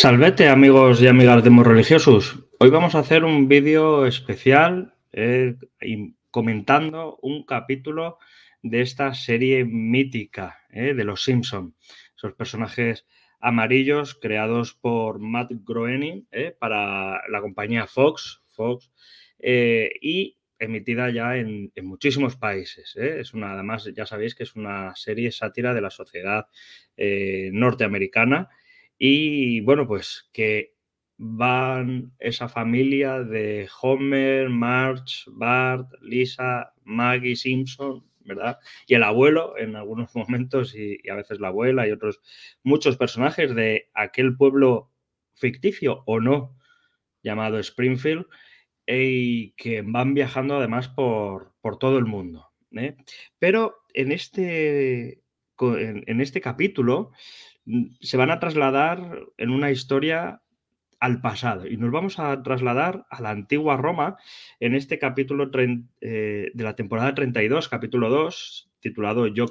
Salvete amigos y amigas de Religiosos. Hoy vamos a hacer un vídeo especial eh, comentando un capítulo de esta serie mítica eh, de Los Simpson. Esos personajes amarillos creados por Matt Groening eh, para la compañía Fox, Fox y emitida ya en, muchísimos países. Es una, además, ya sabéis que es una serie sátira de la sociedad norteamericana y bueno, pues que van esa familia de Homer, Marge, Bart, Lisa, Maggie, Simpson, ¿verdad? Y el abuelo en algunos momentos y, a veces la abuela y otros muchos personajes de aquel pueblo ficticio o no llamado Springfield y que van viajando además por, todo el mundo. ¿eh? Pero en este, en este capítulo se van a trasladar en una historia al pasado y nos vamos a trasladar a la antigua Roma en este capítulo eh, de la temporada 32, capítulo 2, titulado Yo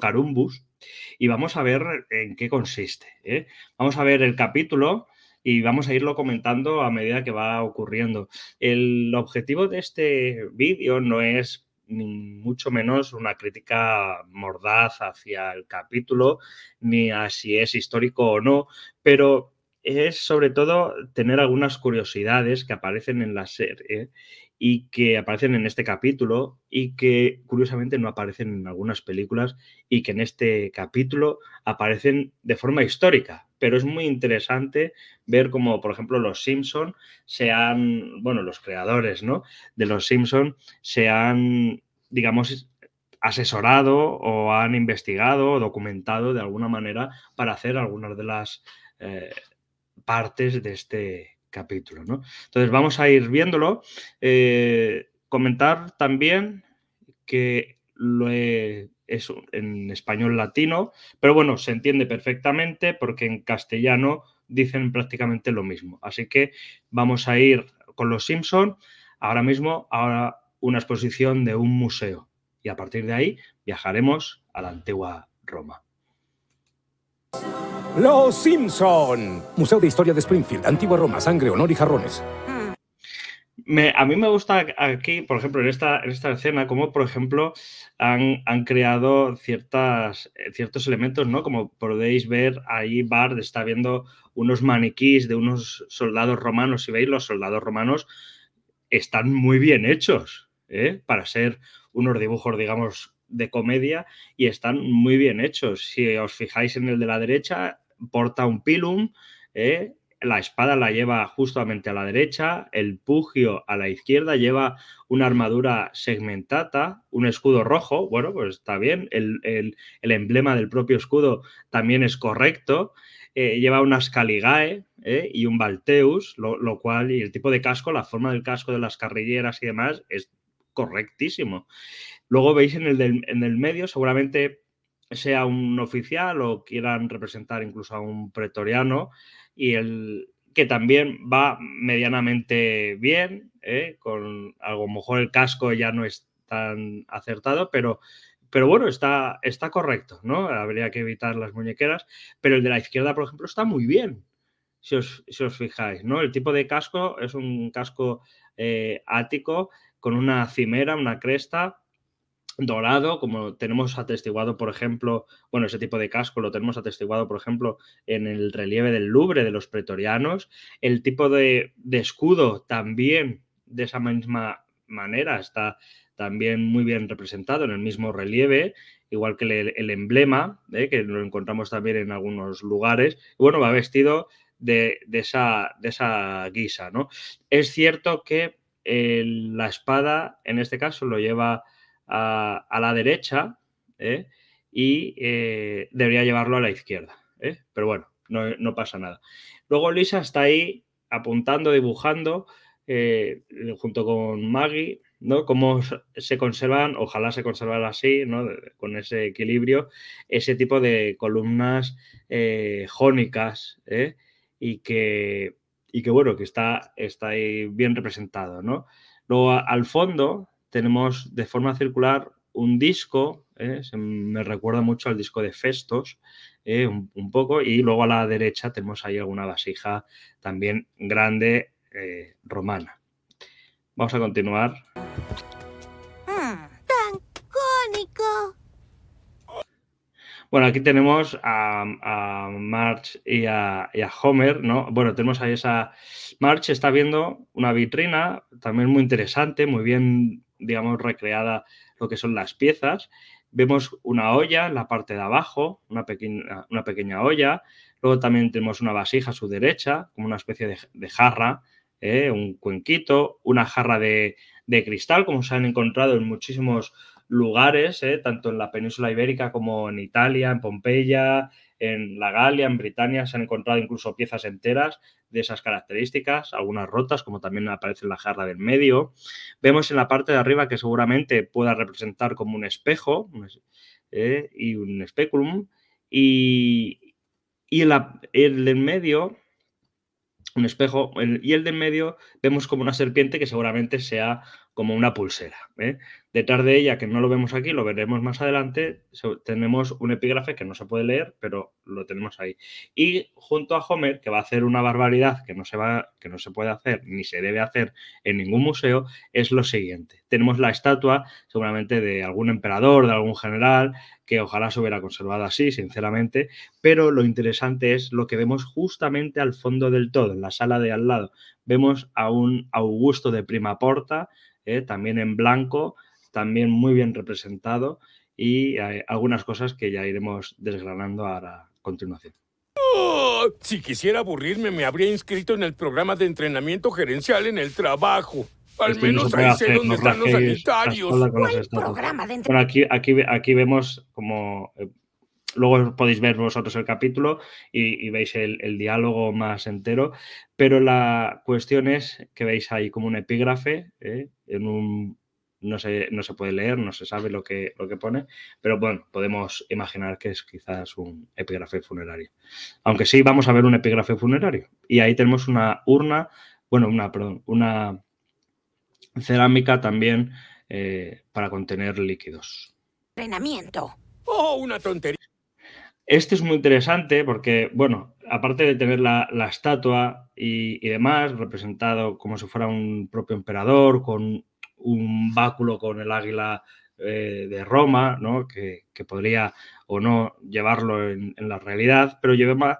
y vamos a ver en qué consiste. ¿eh? Vamos a ver el capítulo y vamos a irlo comentando a medida que va ocurriendo. El objetivo de este vídeo no es ni mucho menos una crítica mordaz hacia el capítulo, ni a si es histórico o no, pero es sobre todo tener algunas curiosidades que aparecen en la serie y que aparecen en este capítulo y que curiosamente no aparecen en algunas películas y que en este capítulo aparecen de forma histórica. Pero es muy interesante ver cómo, por ejemplo, los Simpson se han, bueno, los creadores, ¿no? De los Simpson se han, digamos, asesorado o han investigado o documentado de alguna manera para hacer algunas de las eh, partes de este, capítulo. ¿no? Entonces vamos a ir viéndolo. Eh, comentar también que lo es en español latino, pero bueno, se entiende perfectamente porque en castellano dicen prácticamente lo mismo. Así que vamos a ir con los Simpson ahora mismo a una exposición de un museo y a partir de ahí viajaremos a la antigua Roma. Los Simpson. Museo de Historia de Springfield, Antigua Roma, Sangre, Honor y Jarrones. Hmm. a mí me gusta aquí, por ejemplo, en esta, en esta escena, como por ejemplo han, creado ciertas, eh, ciertos elementos, ¿no? Como podéis ver, ahí Bard está viendo unos maniquís de unos soldados romanos. Si veis, los soldados romanos están muy bien hechos ¿eh? para ser unos dibujos, digamos, de comedia y están muy bien hechos. Si os fijáis en el de la derecha, porta un pilum, ¿eh? la espada la lleva justamente a la derecha, el pugio a la izquierda, lleva una armadura segmentata, un escudo rojo, bueno, pues está bien, el, el, emblema del propio escudo también es correcto, eh, lleva unas caligae ¿eh? y un balteus, lo, lo, cual, y el tipo de casco, la forma del casco de las carrilleras y demás es correctísimo. Luego veis en el, en el medio, seguramente sea un oficial o quieran representar incluso a un pretoriano y el que también va medianamente bien, ¿eh? con a lo mejor el casco ya no es tan acertado, pero, pero bueno, está, está correcto, ¿no? Habría que evitar las muñequeras, pero el de la izquierda, por ejemplo, está muy bien, si os, fijáis, ¿no? El tipo de casco es un casco eh, ático con una cimera, una cresta, dorado, como tenemos atestiguado, por ejemplo, bueno, ese tipo de casco lo tenemos atestiguado, por ejemplo, en el relieve del Louvre de los pretorianos, el tipo de, escudo también de esa misma manera está también muy bien representado en el mismo relieve, igual que el, emblema, eh, que lo encontramos también en algunos lugares. bueno, va vestido de, esa, guisa, ¿no? Es cierto que eh, la espada, en este caso, lo lleva a, la derecha ¿eh? y eh, debería llevarlo a la izquierda. ¿eh? Pero bueno, no, pasa nada. Luego Lisa está ahí apuntando, dibujando, junto con Maggie, ¿no? Cómo se conservan, ojalá se conservan así, ¿no? Con ese equilibrio, ese tipo de columnas jónicas, Y que y bueno, que está, está ahí bien representado, ¿no? Luego al fondo tenemos de forma circular un disco, ¿eh? me recuerda mucho al disco de Festos, ¿eh? un, poco, y luego a la derecha tenemos ahí alguna vasija también grande eh, romana. Vamos a continuar. Bueno, aquí tenemos a, March y a, Homer, ¿no? Bueno, tenemos ahí esa... March está viendo una vitrina, también muy interesante, muy bien, digamos, recreada lo que son las piezas. Vemos una olla en la parte de abajo, una pequeña, olla. Luego también tenemos una vasija a su derecha, como una especie de, jarra, ¿eh? un cuenquito, una jarra de cristal, como se han encontrado en muchísimos lugares, eh, tanto en la península ibérica como en Italia, en Pompeya, en la Galia, en Britania, se han encontrado incluso piezas enteras de esas características, algunas rotas, como también aparece en la jarra del medio. Vemos en la parte de arriba que seguramente pueda representar como un espejo eh, y un speculum. Y, y el del medio, un espejo, y el del medio vemos como una serpiente que seguramente sea como una pulsera. ¿eh? Detrás de ella, que no lo vemos aquí, lo veremos más adelante, tenemos un epígrafe que no se puede leer, pero lo tenemos ahí. Y junto a Homer, que va a hacer una barbaridad que no se, va, que no se puede hacer ni se debe hacer en ningún museo, es lo siguiente. Tenemos la estatua, seguramente, de algún emperador, de algún general, que ojalá se hubiera conservado así, sinceramente, pero lo interesante es lo que vemos justamente al fondo del todo, en la sala de al lado. Vemos a un Augusto de Prima Porta, ¿eh? también en blanco, también muy bien representado y algunas cosas que ya iremos desgranando a continuación. Oh, si quisiera aburrirme, me habría inscrito en el programa de entrenamiento gerencial en el trabajo. Al menos ahí sé dónde están los sanitarios. bueno, aquí, aquí, aquí vemos como eh, Luego podéis ver vosotros el capítulo y, veis el, diálogo más entero, pero la cuestión es que veis ahí como un epígrafe, ¿eh? en un, no, se, no se puede leer, no se sabe lo que, lo que pone, pero bueno, podemos imaginar que es quizás un epígrafe funerario. Aunque sí, vamos a ver un epígrafe funerario. Y ahí tenemos una urna, bueno, una, perdón, una cerámica también eh, para contener líquidos. Entrenamiento. ¡Oh, una tontería! Este es muy interesante porque, bueno, aparte de tener la, estatua y, demás, representado como si fuera un propio emperador, con un báculo con el águila eh, de Roma, ¿no? Que, podría o no llevarlo en, en la realidad, pero lleva más,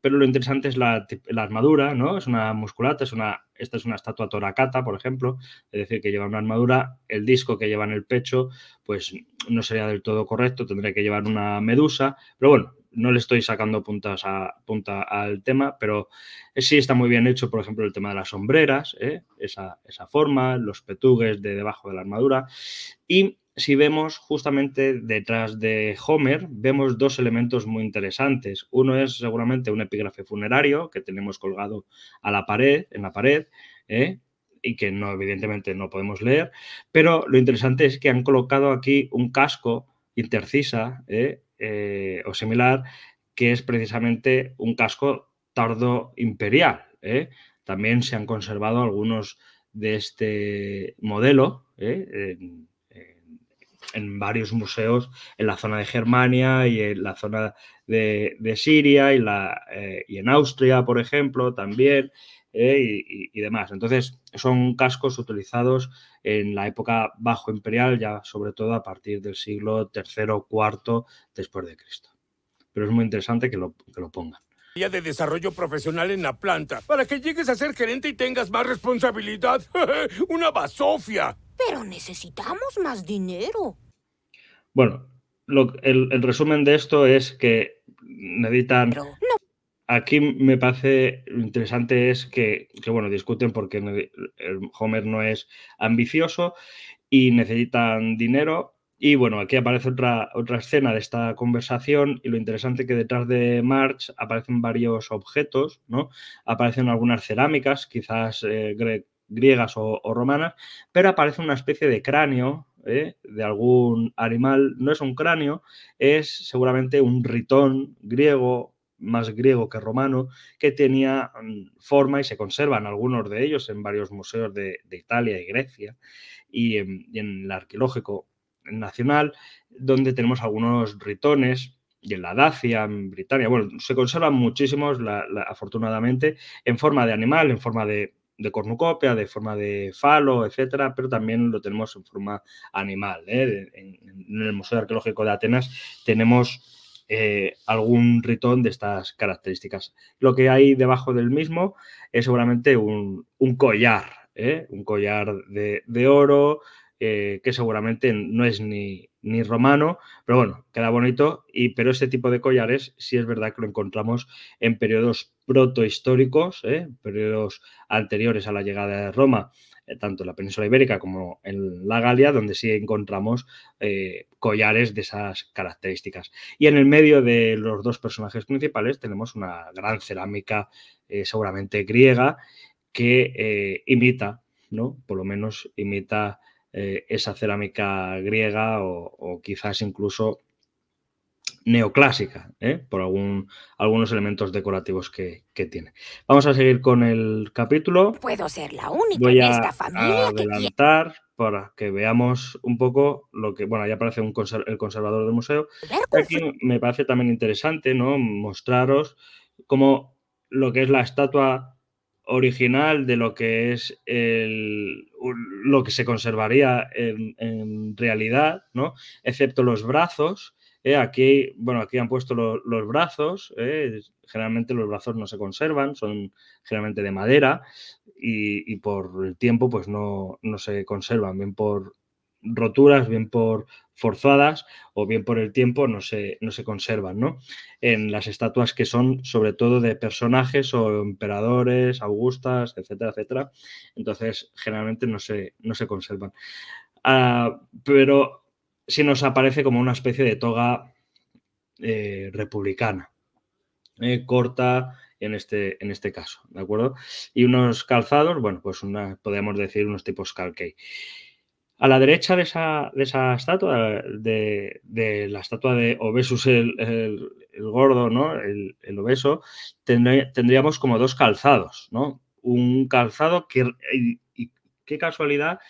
pero lo interesante es la, armadura, ¿no? Es una musculata, es una, esta es una estatua toracata, por ejemplo, es decir, que lleva una armadura, el disco que lleva en el pecho, pues no sería del todo correcto, tendría que llevar una medusa, pero bueno, no le estoy sacando puntas a, punta al tema, pero eh, sí está muy bien hecho, por ejemplo, el tema de las sombreras, ¿eh? esa, esa forma, los petugues de debajo de la armadura, y si vemos justamente detrás de Homer, vemos dos elementos muy interesantes. Uno es seguramente un epígrafe funerario que tenemos colgado a la pared, en la pared, ¿eh? y que no, evidentemente no podemos leer, pero lo interesante es que han colocado aquí un casco intercisa ¿eh? Eh, o similar, que es precisamente un casco tardo imperial. También se han conservado algunos de este modelo. En, en varios museos en la zona de Germania y en la zona de, Siria y, la, eh, en Austria, por ejemplo, también, eh, y, demás. Entonces, son cascos utilizados en la época bajo imperial, ya sobre todo a partir del siglo III o IV después de Cristo. Pero es muy interesante que lo, que lo pongan de desarrollo profesional en la planta para que llegues a ser gerente y tengas más responsabilidad. ¡Una basofia! Pero necesitamos más dinero. Bueno, el, resumen de esto es que necesitan... no. Aquí me parece interesante es que, que, bueno, discuten porque Homer no es ambicioso y necesitan dinero y bueno, aquí aparece otra, otra escena de esta conversación y lo interesante que detrás de March aparecen varios objetos, ¿no? Aparecen algunas cerámicas, quizás eh, griegas o, romanas, pero aparece una especie de cráneo ¿eh? de algún animal. No es un cráneo, es seguramente un ritón griego más griego que romano, que tenía mm, forma y se conservan algunos de ellos en varios museos de, Italia y Grecia y en el arqueológico nacional, donde tenemos algunos ritones, y en la Dacia, en Britania, bueno, se conservan muchísimos, afortunadamente, en forma de animal, en forma de, cornucopia, de forma de falo, etcétera, pero también lo tenemos en forma animal. ¿eh? En, el Museo Arqueológico de Atenas tenemos eh, algún ritón de estas características. Lo que hay debajo del mismo es seguramente un, collar, ¿eh? un collar de oro, eh, que seguramente no es ni, ni, romano, pero bueno, queda bonito. Y, pero este tipo de collares sí es verdad que lo encontramos en periodos protohistóricos, eh, periodos anteriores a la llegada de Roma, eh, tanto en la península ibérica como en la Galia, donde sí encontramos eh, collares de esas características. Y en el medio de los dos personajes principales tenemos una gran cerámica, seguramente griega, que imita ¿no? Por lo menos imita eh, esa cerámica griega o, quizás incluso neoclásica, ¿eh? por algún, algunos elementos decorativos que, tiene. Vamos a seguir con el capítulo. Puedo ser la única de esta familia adelantar para que veamos un poco lo que, bueno, ya aparece el conservador del museo. Aquí me parece también interesante, ¿no? Mostraros cómo lo que es la estatua original de lo que es el, lo que se conservaría en, realidad, ¿no? Excepto los brazos. ¿eh? aquí, bueno, aquí han puesto los brazos. ¿eh? generalmente los brazos no se conservan, son generalmente de madera y, y por el tiempo pues no, no se conservan, bien por roturas, bien por forzadas o bien por el tiempo no se, no se conservan, ¿no? En las estatuas que son sobre todo de personajes o emperadores, augustas, etcétera, etcétera. Entonces, generalmente no se, no se conservan. Ah, pero sí nos aparece como una especie de toga eh, republicana, eh, corta, en este, en este caso, ¿de acuerdo? Y unos calzados, bueno, pues una, podríamos decir unos tipos calquei. A la derecha de esa, estatua, de, la estatua de Obesus el, gordo, ¿no? El, obeso, tendríamos como dos calzados, ¿no? Un calzado que, y, qué casualidad,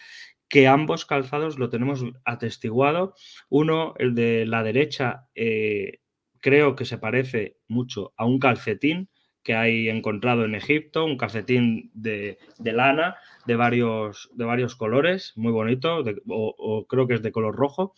que ambos calzados lo tenemos atestiguado. Uno, el de la derecha, eh, creo que se parece mucho a un calcetín, que hay encontrado en Egipto, un calcetín de, lana de varios, de varios colores, muy bonito, o, creo que es de color rojo,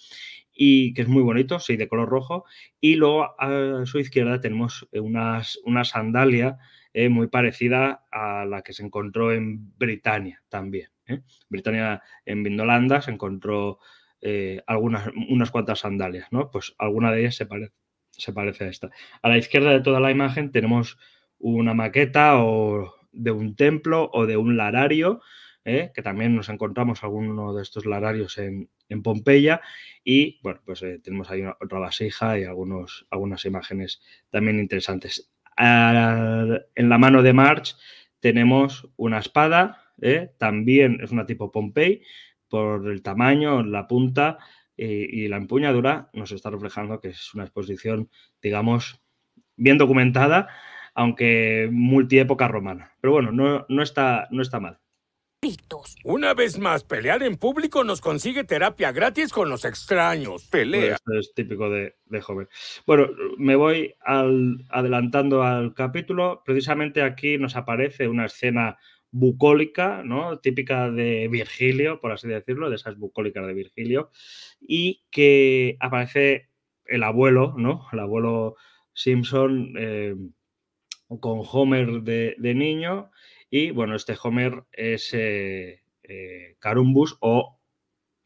y que es muy bonito, sí, de color rojo. Y luego a su izquierda tenemos una sandalia eh, muy parecida a la que se encontró en Britania también. ¿eh? Britania, en Vindolanda, se encontró eh, algunas, unas cuantas sandalias, ¿no? Pues alguna de ellas se, se parece a esta. A la izquierda de toda la imagen tenemos una maqueta o de un templo o de un larario, ¿eh? que también nos encontramos alguno de estos lararios en, Pompeya. Y bueno, pues eh, tenemos ahí otra vasija y algunos, algunas imágenes también interesantes. en la mano de March tenemos una espada, ¿eh? también es una tipo Pompey, por el tamaño, la punta y la empuñadura, nos está reflejando que es una exposición, digamos, bien documentada aunque multiépoca romana. Pero bueno, no, está, no está mal. Una vez más, pelear en público nos consigue terapia gratis con los extraños. Pelea. Pues esto es típico de, joven. Bueno, me voy adelantando al capítulo. Precisamente aquí nos aparece una escena bucólica, ¿no? Típica de Virgilio, por así decirlo, de esas bucólicas de Virgilio, y que aparece el abuelo, ¿no? El abuelo Simpson. Eh, con Homer de, niño y bueno, este Homer es eh, eh, Carumbus o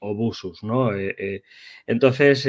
Obusus, ¿no? Eh, entonces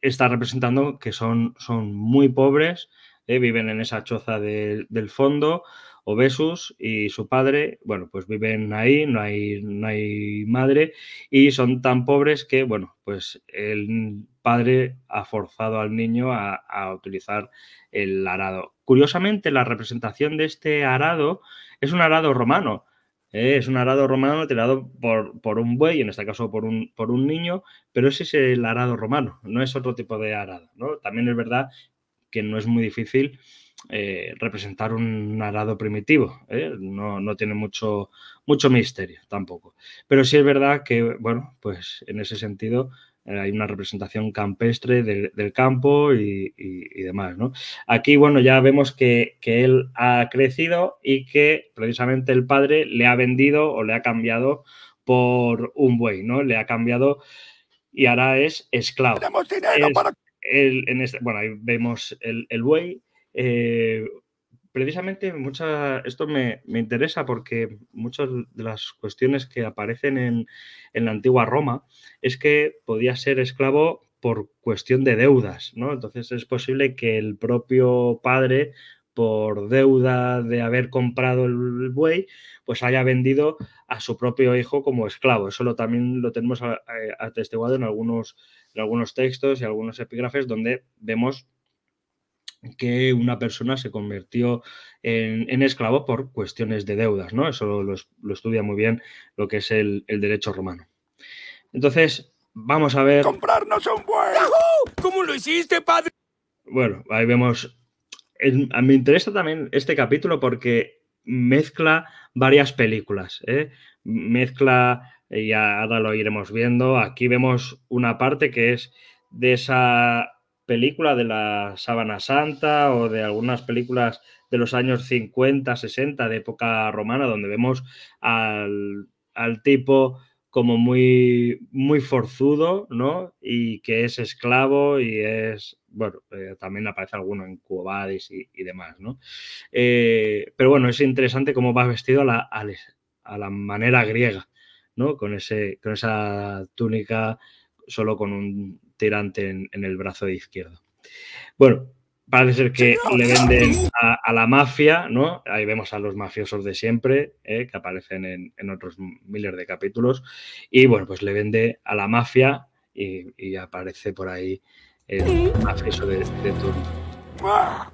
está representando que son, son muy pobres, viven en esa choza del fondo, Obesus y su padre, bueno, pues viven ahí, no hay, no hay madre, y son tan pobres que, bueno, pues el padre ha forzado al niño a, utilizar el arado. Curiosamente, la representación de este arado es un arado romano. ¿eh? es un arado romano tirado por, un buey, en este caso por un, por un niño, pero ese es el arado romano, no es otro tipo de arado. También es verdad que no es muy difícil eh, representar un arado primitivo, ¿eh? no, tiene mucho, mucho misterio tampoco. Pero sí es verdad que, bueno, pues en ese sentido eh, hay una representación campestre del, campo y, demás. Aquí, bueno, ya vemos que, él ha crecido y que precisamente el padre le ha vendido o le ha cambiado por un buey, ¿no? Le ha cambiado y ahora es esclavo. Este, bueno, ahí vemos el, buey. Eh, precisamente mucha, esto me, interesa porque muchas de las cuestiones que aparecen en, en, la antigua Roma es que podía ser esclavo por cuestión de deudas, ¿no? Entonces es posible que el propio padre, por deuda de haber comprado el buey, pues haya vendido a su propio hijo como esclavo. Eso también lo tenemos eh, atestiguado en algunos, en algunos textos y algunos epígrafes donde vemos que una persona se convirtió en, esclavo por cuestiones de deudas, ¿no? Eso lo, estudia muy bien lo que es el, derecho romano. Entonces, vamos a ver... ¡Comprarnos un buen! ¿Cómo lo hiciste, padre? Bueno, ahí vemos... a me interesa también este capítulo porque mezcla varias películas, ¿eh? Mezcla, eh, y ahora lo iremos viendo, aquí vemos una parte que es de esa película de la Sabana Santa o de algunas películas de los años 50, 60, de época romana, donde vemos al, tipo como muy, muy forzudo, ¿no? Y que es esclavo y es, bueno, eh, también aparece alguno en Cubadis y, demás, ¿no? Eh, pero bueno, es interesante cómo va vestido a la, manera griega, ¿no? Con, ese, con esa túnica solo con un tirante en, el brazo de izquierdo. Bueno, parece ser que le venden a, la mafia, ¿no? Ahí vemos a los mafiosos de siempre, ¿eh? que aparecen en, otros miles de capítulos. Y bueno, pues le vende a la mafia y, aparece por ahí el mafioso de, de turno. Ah.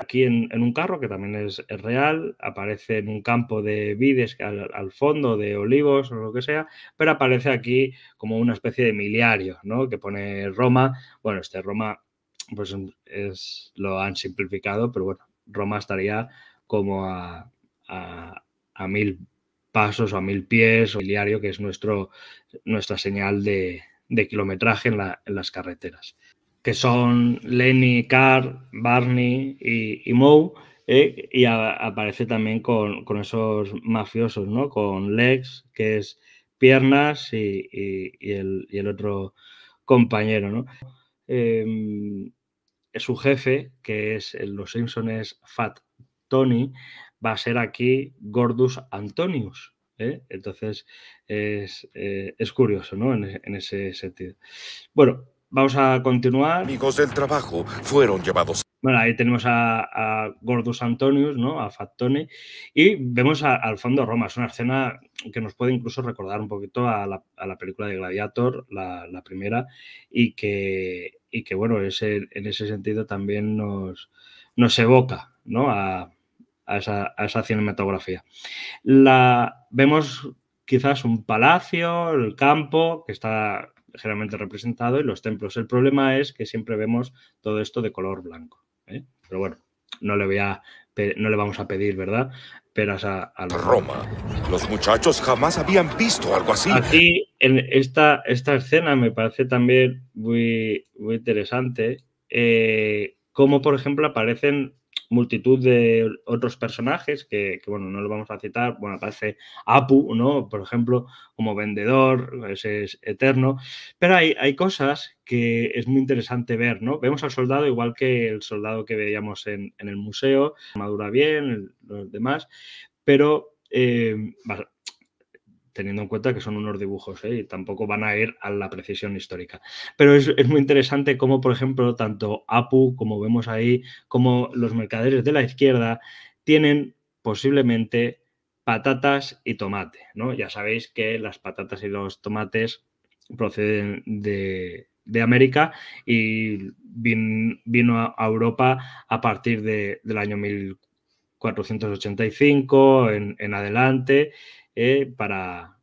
Aquí en, un carro, que también es, real, aparece en un campo de vides al, al, fondo, de olivos o lo que sea, pero aparece aquí como una especie de miliario, ¿no? Que pone Roma. Bueno, este Roma, pues es, lo han simplificado, pero bueno, Roma estaría como a, mil pasos o a mil pies, o miliario, que es nuestro, nuestra señal de, de kilometraje en las carreteras que son Lenny, Carr, Barney y, Mo y eh, aparece también con, esos mafiosos, ¿no? Con Lex, que es piernas, y, el, otro compañero, ¿no? Em, su jefe, que es en Los Simpsons Fat Tony, va a ser aquí Gordus Antonius. ¿eh? Entonces eh, es, curioso, ¿no? En, en ese sentido. Bueno, Vamos a continuar. Amigos del trabajo fueron llevados. Bueno, ahí tenemos a, Gordus Antonius, ¿no? A Factone, Y vemos al fondo Roma. Es una escena que nos puede incluso recordar un poquito a la, película de Gladiator, la, primera, y que, y que bueno, ese, en ese sentido también nos, nos evoca, ¿no? A, esa, a esa, cinematografía. La, vemos quizás un palacio, el campo, que está generalmente representado en los templos. El problema es que siempre vemos todo esto de color blanco. ¿eh? Pero bueno, no le, voy a, no le vamos a pedir, ¿verdad? Pero a, Roma. Los muchachos jamás habían visto algo así. Aquí, en esta, esta escena me parece también muy, muy interesante. Eh, cómo, como por ejemplo aparecen multitud de otros personajes que, bueno, no lo vamos a citar. Bueno, aparece Apu, ¿no? Por ejemplo, como vendedor, ese es eterno. Pero hay, hay cosas que es muy interesante ver, ¿no? Vemos al soldado igual que el soldado que veíamos en, el museo, madura bien, los demás, pero eh, teniendo en cuenta que son unos dibujos ¿eh? y tampoco van a ir a la precisión histórica. Pero es, muy interesante cómo, por ejemplo, tanto APU como vemos ahí, como los mercaderes de la izquierda tienen posiblemente patatas y tomate. Ya sabéis que las patatas y los tomates proceden de, América y vino a Europa a partir del año 1485 en, en adelante eh, para,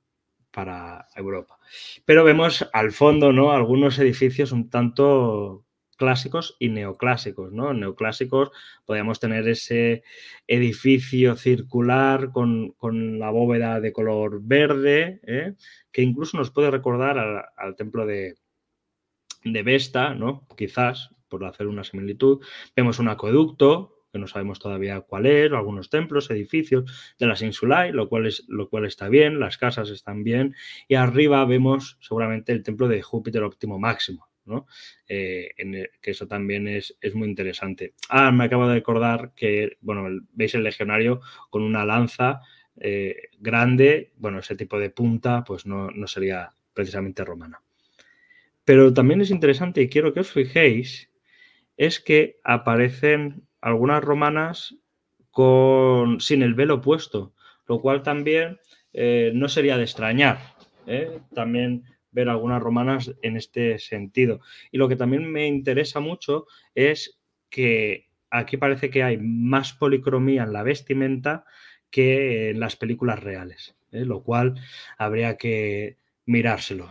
para Europa. Pero vemos al fondo ¿no? algunos edificios un tanto clásicos y neoclásicos, ¿no? Neoclásicos podríamos tener ese edificio circular con, la bóveda de color verde, ¿eh? que incluso nos puede recordar al, templo de, Vesta, ¿no? Quizás, por hacer una similitud. Vemos un acueducto, no sabemos todavía cuál es, algunos templos, edificios de las Insulai lo cual, es, lo cual está bien, las casas están bien, y arriba vemos seguramente el templo de Júpiter óptimo máximo, eh, que eso también es, muy interesante. Ah, me acabo de acordar que, bueno, veis el legionario con una lanza eh, grande, bueno, ese tipo de punta, pues no, no, sería precisamente romana. Pero también es interesante, y quiero que os fijéis, es que aparecen algunas romanas con, sin el velo puesto, lo cual también eh, no sería de extrañar. ¿eh? También ver algunas romanas en este sentido. Y lo que también me interesa mucho es que aquí parece que hay más policromía en la vestimenta que en las películas reales, ¿eh? lo cual habría que mirárselo.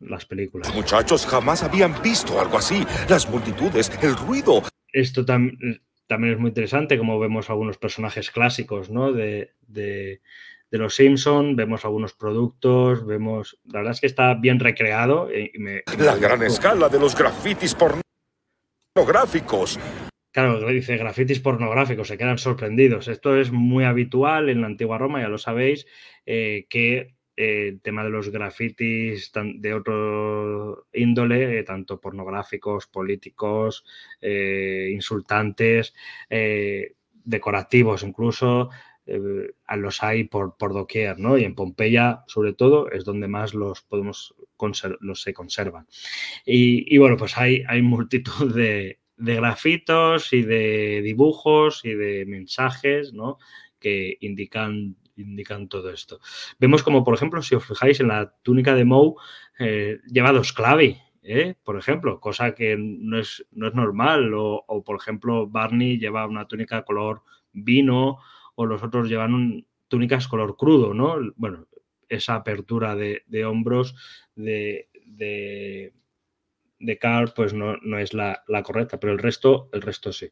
Las películas. muchachos jamás habían visto algo así. Las multitudes, el ruido, esto también es muy interesante, como vemos algunos personajes clásicos ¿no? de, los Simpson, vemos algunos productos, vemos... La verdad es que está bien recreado. Y la gran escala de los grafitis pornográficos. Claro, dice grafitis pornográficos, se quedan sorprendidos. Esto es muy habitual en la antigua Roma, ya lo sabéis, eh, que el tema de los grafitis de otro índole, eh, tanto pornográficos, políticos, eh, insultantes, eh, decorativos incluso, a los hay por, por doquier, ¿no? Y en Pompeya, sobre todo, es donde más los podemos los se conservan. Y, bueno, pues hay, hay multitud de, de grafitos y de dibujos y de mensajes, ¿no? que indican indican todo esto. Vemos como, por ejemplo, si os fijáis en la túnica de Mou, eh, lleva dos clave, ¿eh? por ejemplo, cosa que no es, no es normal. O, por ejemplo, Barney lleva una túnica color vino o los otros llevan túnicas color crudo, ¿no? Bueno, esa apertura de, hombros de, de, Carl pues no, es la, la, correcta, pero el resto, el resto sí.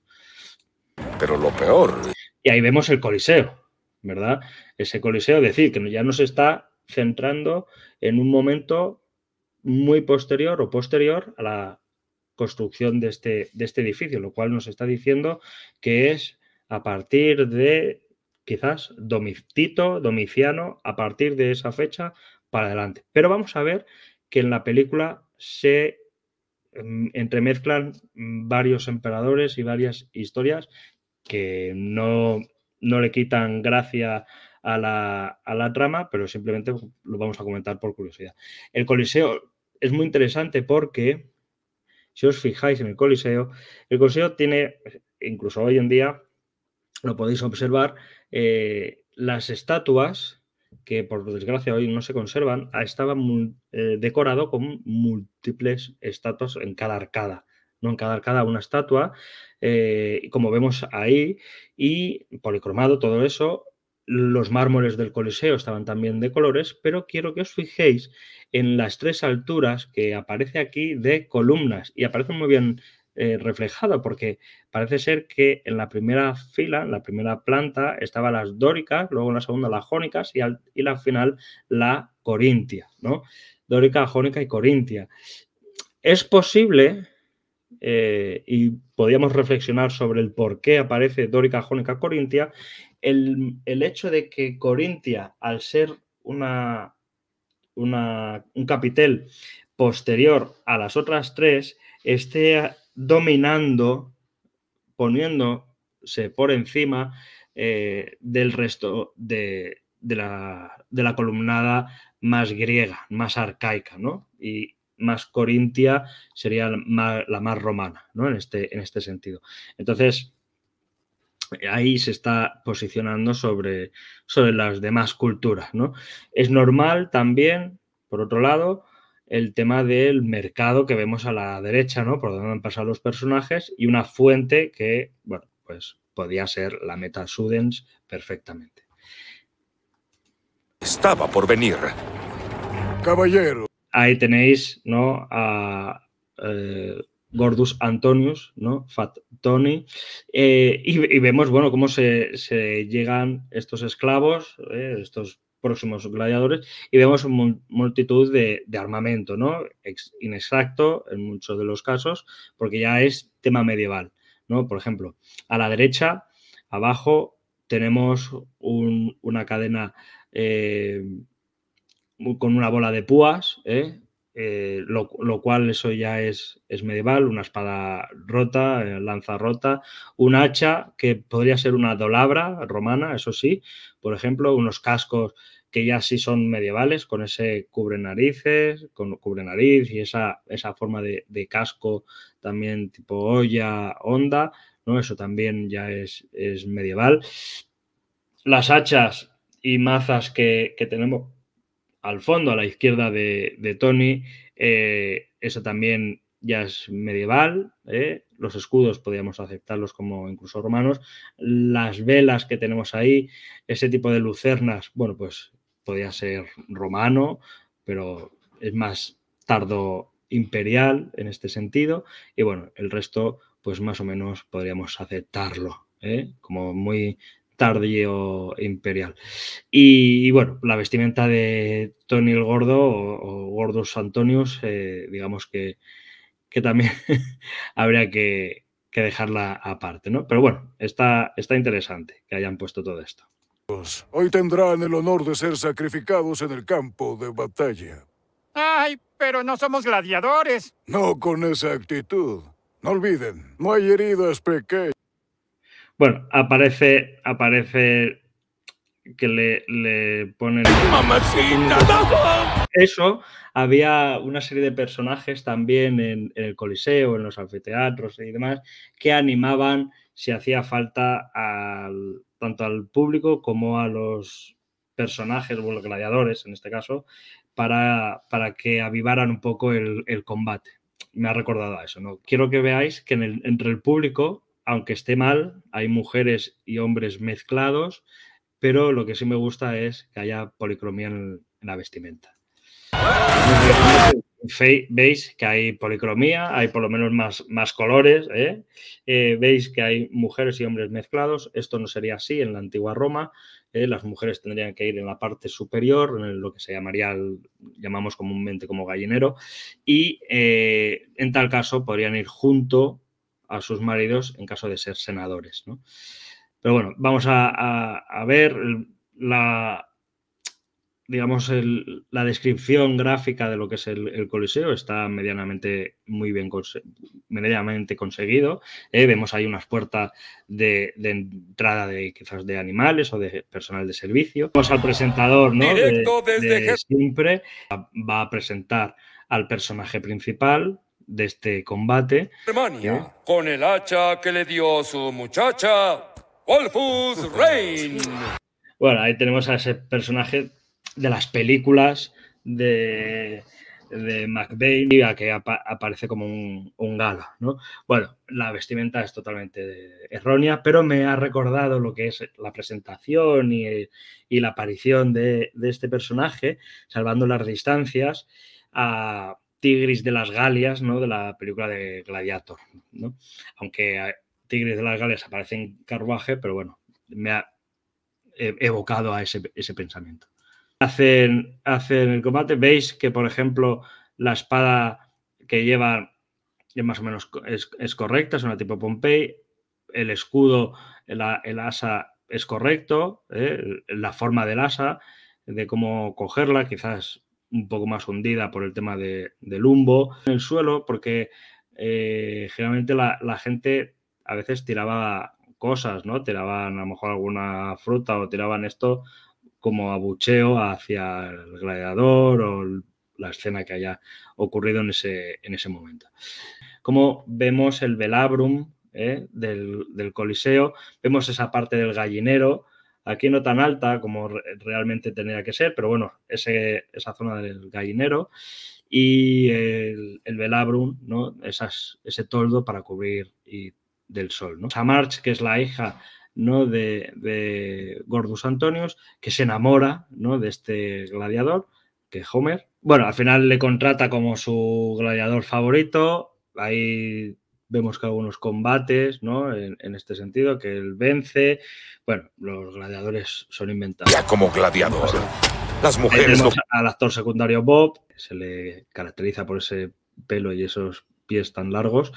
Pero lo peor. Y ahí vemos el Coliseo. ¿verdad? Ese coliseo, decir, que ya no se está centrando en un momento muy posterior o posterior a la construcción de este, de este edificio, lo cual nos está diciendo que es a partir de quizás Domitito, Domiciano, a partir de esa fecha para adelante. Pero vamos a ver que en la película se mm, entremezclan varios emperadores y varias historias que no no le quitan gracia a la, a la trama, pero simplemente lo vamos a comentar por curiosidad. El Coliseo es muy interesante porque, si os fijáis en el Coliseo, el Coliseo tiene, incluso hoy en día, lo podéis observar, eh, las estatuas que por desgracia hoy no se conservan, estaban eh, decorado con múltiples estatuas en cada arcada en cada cada una estatua, eh, como vemos ahí, y policromado todo eso. Los mármoles del Coliseo estaban también de colores, pero quiero que os fijéis en las tres alturas que aparece aquí de columnas y aparece muy bien eh, reflejado, porque parece ser que en la primera fila, en la primera planta, estaban las dóricas, luego en la segunda las jónicas y, al, y la final la corintia, ¿no? Dórica, jónica y corintia. Es posible eh, y podíamos reflexionar sobre el por qué aparece dórica, jónica, corintia, el, hecho de que Corintia, al ser una, un capitel posterior a las otras tres, esté dominando, poniéndose por encima eh, del resto de, la, columnada más griega, más arcaica, ¿no? Y más corintia sería la más, romana, ¿no? En este, en este sentido. Entonces, ahí se está posicionando sobre, sobre las demás culturas, ¿no? Es normal también, por otro lado, el tema del mercado que vemos a la derecha, ¿no? Por donde han pasado los personajes y una fuente que, bueno, pues podía ser la meta Sudens perfectamente. Estaba por venir. Caballero ahí tenéis ¿no? a eh, Gordus Antonius, ¿no? Fat Tony, eh, y, vemos bueno, cómo se, llegan estos esclavos, eh, estos próximos gladiadores, y vemos multitud de, armamento, ¿no? inexacto en muchos de los casos, porque ya es tema medieval, ¿no? Por ejemplo, a la derecha, abajo, tenemos una cadena con una bola de púas, ¿eh? Eh, lo, cual eso ya es, es medieval, una espada rota, eh, lanza rota, un hacha que podría ser una dolabra romana, eso sí, por ejemplo, unos cascos que ya sí son medievales, con ese cubre narices, con cubre nariz y esa, esa forma de, casco también tipo olla, onda, ¿no? Eso también ya es, medieval. Las hachas y mazas que, que tenemos al fondo, a la izquierda de, Tony. Eh, eso también ya es medieval. ¿eh? Los escudos podríamos aceptarlos como incluso romanos. Las velas que tenemos ahí, ese tipo de lucernas, bueno, pues podía ser romano, pero es más tardo imperial en este sentido. Y bueno, el resto, pues más o menos podríamos aceptarlo. ¿eh? Como muy tardío imperial. Y, bueno, la vestimenta de Tony el Gordo o, Gordos Antonios, eh, digamos que, que también habría que, dejarla aparte, ¿no? Pero bueno, está, está interesante que hayan puesto todo esto. Pues, hoy tendrán el honor de ser sacrificados en el campo de batalla. ¡Ay, pero no somos gladiadores! No con esa actitud. No olviden, no hay heridas pequeñas. Bueno, aparece, aparece que le, le ponen... Eso, había una serie de personajes también en, el Coliseo, en los anfiteatros y demás, que animaban si hacía falta tanto al público como a los personajes, o los gladiadores en este caso, para, que avivaran un poco el, el, combate. Me ha recordado a eso, ¿no? Quiero que veáis que entre el público aunque esté mal, hay mujeres y hombres mezclados, pero lo que sí me gusta es que haya policromía en, la vestimenta. Veis que hay policromía, hay por lo menos más, más colores, ¿eh? Eh, veis que hay mujeres y hombres mezclados, esto no sería así en la antigua Roma, ¿eh? las mujeres tendrían que ir en la parte superior, en lo que se llamaría, llamamos comúnmente como gallinero, y en tal caso podrían ir junto a sus maridos en caso de ser senadores. Pero bueno, vamos a, ver la, digamos, la descripción gráfica de lo que es el, Coliseo está medianamente muy bien medianamente conseguido. ¿eh? Vemos ahí unas puertas de, entrada de quizás de animales o de personal de servicio. Vamos al presentador, ¿no? siempre va a presentar al personaje principal, de este combate. ¿eh? con el hacha que le dio su muchacha, Wolfus Reign. Bueno, ahí tenemos a ese personaje de las películas de, de McBain, que aparece como un, gala... ¿no? Bueno, la vestimenta es totalmente errónea, pero me ha recordado lo que es la presentación y, y la aparición de, de, este personaje, salvando las distancias, a, Tigris de las Galias, ¿no? De la película de Gladiator, ¿no? Aunque eh, Tigris de las Galias aparece en Carruaje, pero bueno, me ha e-, evocado a ese, pensamiento. Hacen, hacen el combate, veis que, por ejemplo, la espada que lleva más o menos es, correcta, es una tipo Pompey, el escudo, el, asa es correcto, ¿eh? la forma del asa, de cómo cogerla, quizás un poco más hundida por el tema de, de en el suelo, porque eh, generalmente la, gente a veces tiraba cosas, ¿no? Tiraban a lo mejor alguna fruta o tiraban esto como abucheo hacia el gladiador o la escena que haya ocurrido en ese, en ese momento. Como vemos el velabrum ¿eh? del, del Coliseo, vemos esa parte del gallinero, Aquí no tan alta como realmente tenía que ser, pero bueno, esa zona del gallinero y el, velabrum, ¿no? Esas, ese toldo para cubrir y, del sol. ¿no? Samarch, que es la hija ¿no? de, de Gordus Antonius, que se enamora ¿no? de este gladiador, que Homer. Bueno, al final le contrata como su gladiador favorito. Ahí vemos que algunos combates, ¿no? En, este sentido, que él vence. Bueno, los gladiadores son inventados. Ya como gladiador. Las mujeres. Al actor secundario Bob, se le caracteriza por ese pelo y esos pies tan largos.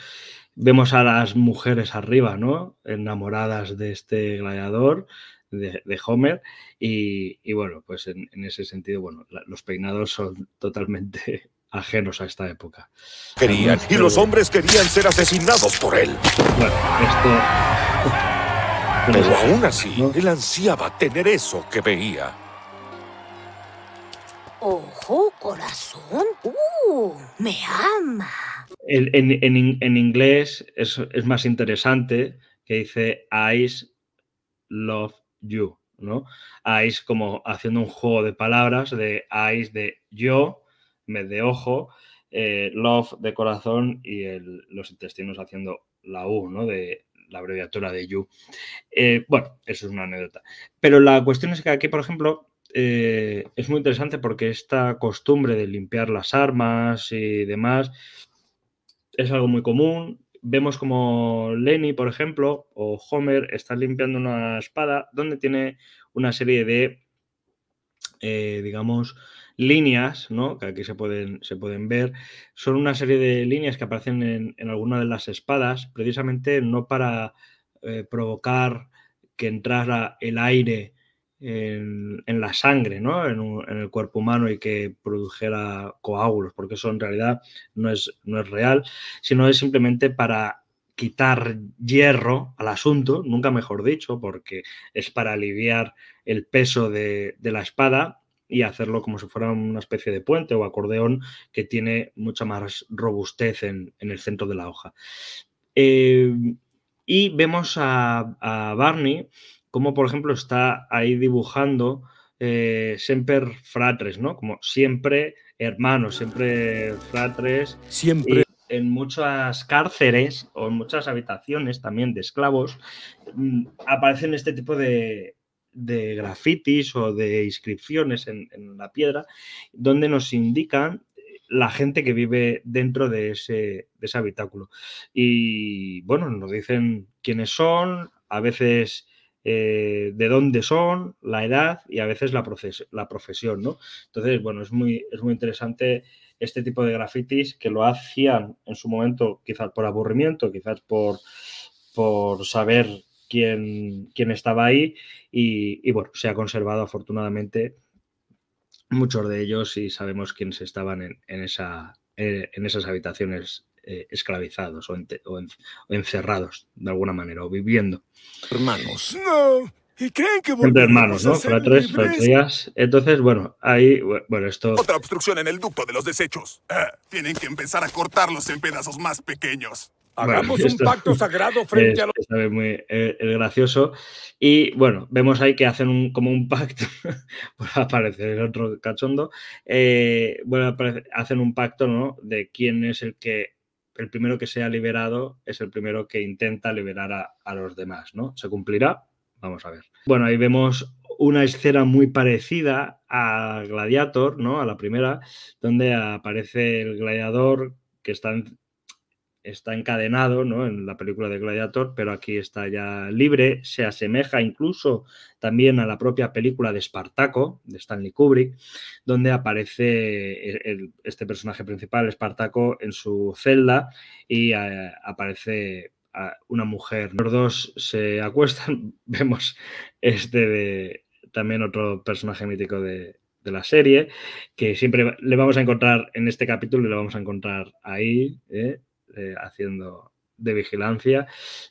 Vemos a las mujeres arriba, ¿no? Enamoradas de este gladiador, de, Homer. Y, bueno, pues en, ese sentido, bueno, los peinados son totalmente ajenos a esta época. Querían, y los hombres querían ser asesinados por él. esto... Pero aún así, él ansiaba tener eso que veía. Ojo, corazón. Uh, me ama. En, inglés es, más interesante que dice Ice love you, ¿no? Ice como haciendo un juego de palabras de Ice de yo mes de ojo, eh, love de corazón y los intestinos haciendo la U, ¿no? De la abreviatura de you. Eh, bueno, eso es una anécdota. Pero la cuestión es que aquí, por ejemplo, eh, es muy interesante porque esta costumbre de limpiar las armas y demás es algo muy común. Vemos como Lenny, por ejemplo, o Homer está limpiando una espada donde tiene una serie de eh, digamos, líneas, ¿no? Que aquí se pueden, se pueden ver. Son una serie de líneas que aparecen en, alguna de las espadas, precisamente no para eh, provocar que entrara el aire en, la sangre, ¿no? En, el cuerpo humano y que produjera coágulos, porque eso en realidad no es, no es real, sino es simplemente para quitar hierro al asunto, nunca mejor dicho, porque es para aliviar el peso de, la espada y hacerlo como si fuera una especie de puente o acordeón que tiene mucha más robustez en, el centro de la hoja. Em, y vemos a, Barney como, por ejemplo, está ahí dibujando eh, siempre Fratres, ¿no? Como siempre hermanos, siempre fratres. Siempre en muchas cárceres o en muchas habitaciones también de esclavos mm, aparecen este tipo de, grafitis o de inscripciones en, la piedra donde nos indican eh, la gente que vive dentro de ese, habitáculo. Y bueno, nos dicen quiénes son, a veces eh, de dónde son, la edad y a veces la, la profesión, ¿no? Entonces, bueno, es muy, es muy interesante este tipo de grafitis que lo hacían en su momento quizás por aburrimiento, quizás por, por saber quién, quién estaba ahí y, bueno, se ha conservado afortunadamente muchos de ellos y sabemos quiénes estaban en, esa, eh, en esas habitaciones eh, esclavizados o, encerrados de alguna manera o viviendo. Hermanos. No. Y creen que Entre hermanos, ¿no? tres días Entonces, bueno, ahí, bueno, esto... Otra obstrucción en el ducto de los desechos. Eh, tienen que empezar a cortarlos en pedazos más pequeños. Hagamos un pacto sagrado frente a los... Eh, es muy gracioso. Y bueno, vemos ahí que hacen un, como un pacto, Aparece aparecer otro cachondo, bueno, eh, hacen un pacto, ¿no? De quién es el que el primero que sea liberado es el primero que intenta liberar a, a los demás, ¿no? ¿Se cumplirá? Vamos a ver. Bueno, ahí vemos una escena muy parecida a Gladiator, ¿no? A la primera, donde aparece el gladiador que está, encadenado, ¿no? En la película de Gladiator, pero aquí está ya libre, se asemeja incluso también a la propia película de Espartaco, de Stanley Kubrick, donde aparece este personaje principal, Espartaco, en su celda y eh, aparece una mujer. Los dos se acuestan, vemos este de, también otro personaje mítico de, la serie, que siempre le vamos a encontrar en este capítulo y le vamos a encontrar ahí, eh, eh, haciendo de vigilancia.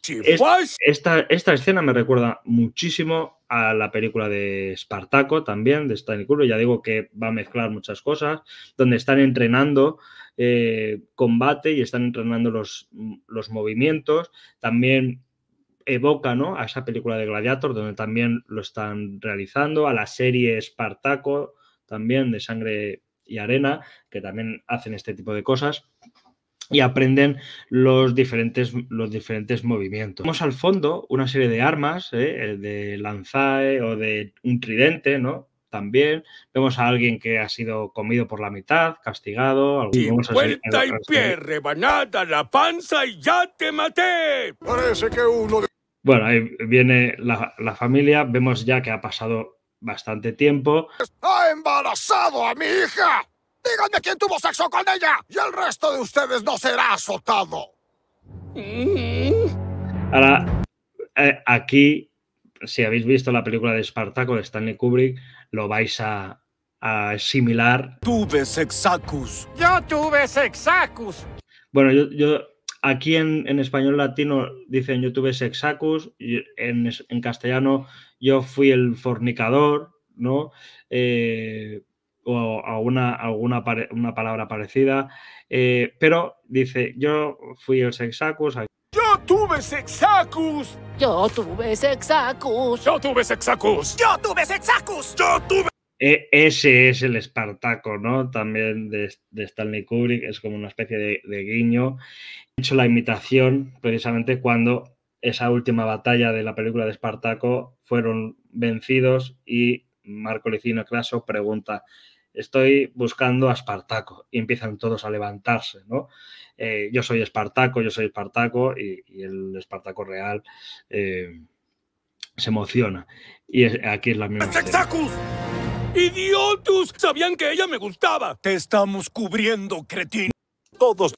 Pues. esta, esta, escena me recuerda muchísimo a la película de Spartaco también, de Stanley Kubrick. Ya digo que va a mezclar muchas cosas, donde están entrenando eh, combate y están entrenando los, los movimientos. También evoca a esa película de Gladiator, donde también lo están realizando, a la serie Spartaco también de sangre y arena, que también hacen este tipo de cosas y aprenden los diferentes, los diferentes movimientos. vamos al fondo una serie de armas, ¿eh? de lanzae o de un tridente, ¿no? también. Vemos a alguien que ha sido comido por la mitad, castigado. vuelta y pie, rebanada la panza y ya te maté! Parece que uno... Bueno, ahí viene la, familia. Vemos ya que ha pasado bastante tiempo. ¡Ha embarazado a mi hija! ¡Díganme quién tuvo sexo con ella! ¡Y el resto de ustedes no será azotado! Mm. Ahora, eh, aquí, si habéis visto la película de Espartaco de Stanley Kubrick, lo vais a, asimilar. Tuve sexacus. Yo tuve sexacus. Bueno, yo, aquí en, español latino dicen yo tuve sexacus, y en, castellano yo fui el fornicador, ¿no? Eh, o alguna, alguna una palabra parecida, eh, pero dice, yo fui el sexacus, ¡Yo tuve Sexacus! Yo tuve Sexacus. Yo tuve Sexacus. Yo tuve Sexacus. Yo tuve. E, ese es el Espartaco, ¿no? También de, Stanley Kubrick, es como una especie de, guiño. He hecho la imitación precisamente cuando esa última batalla de la película de Espartaco fueron vencidos y Marco Licino Craso pregunta estoy buscando a Espartaco. Y empiezan todos a levantarse, ¿no? Eh, yo soy Espartaco, yo soy Espartaco, y, el Espartaco real eh, se emociona. Y aquí es la misma. ¡Idiotus! Sabían que ella me gustaba. Te estamos cubriendo, cretino. Todos.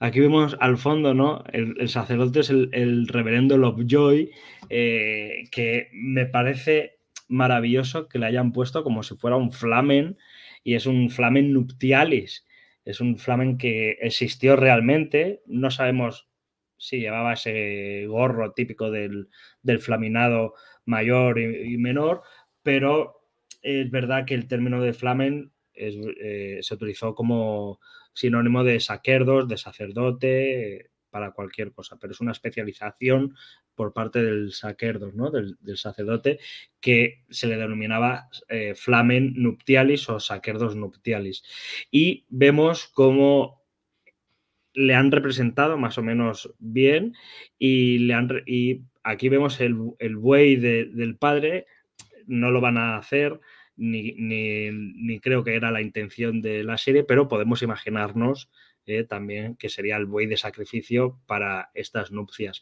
Aquí vemos al fondo, ¿no? El, sacerdote es el, reverendo Lovejoy, eh, que me parece maravilloso que le hayan puesto como si fuera un flamen y es un flamen nuptialis, es un flamen que existió realmente, no sabemos si llevaba ese gorro típico del, flaminado mayor y, menor, pero es verdad que el término de flamen eh, se utilizó como sinónimo de saquerdos, de sacerdote, para cualquier cosa, pero es una especialización por parte del sacerdos, ¿no? del, sacerdote, que se le denominaba eh, flamen nuptialis o sacerdos nuptialis. Y vemos cómo le han representado más o menos bien y, y aquí vemos el, buey del padre, no lo van a hacer, ni, creo que era la intención de la serie, pero podemos imaginarnos eh, también que sería el buey de sacrificio para estas nupcias.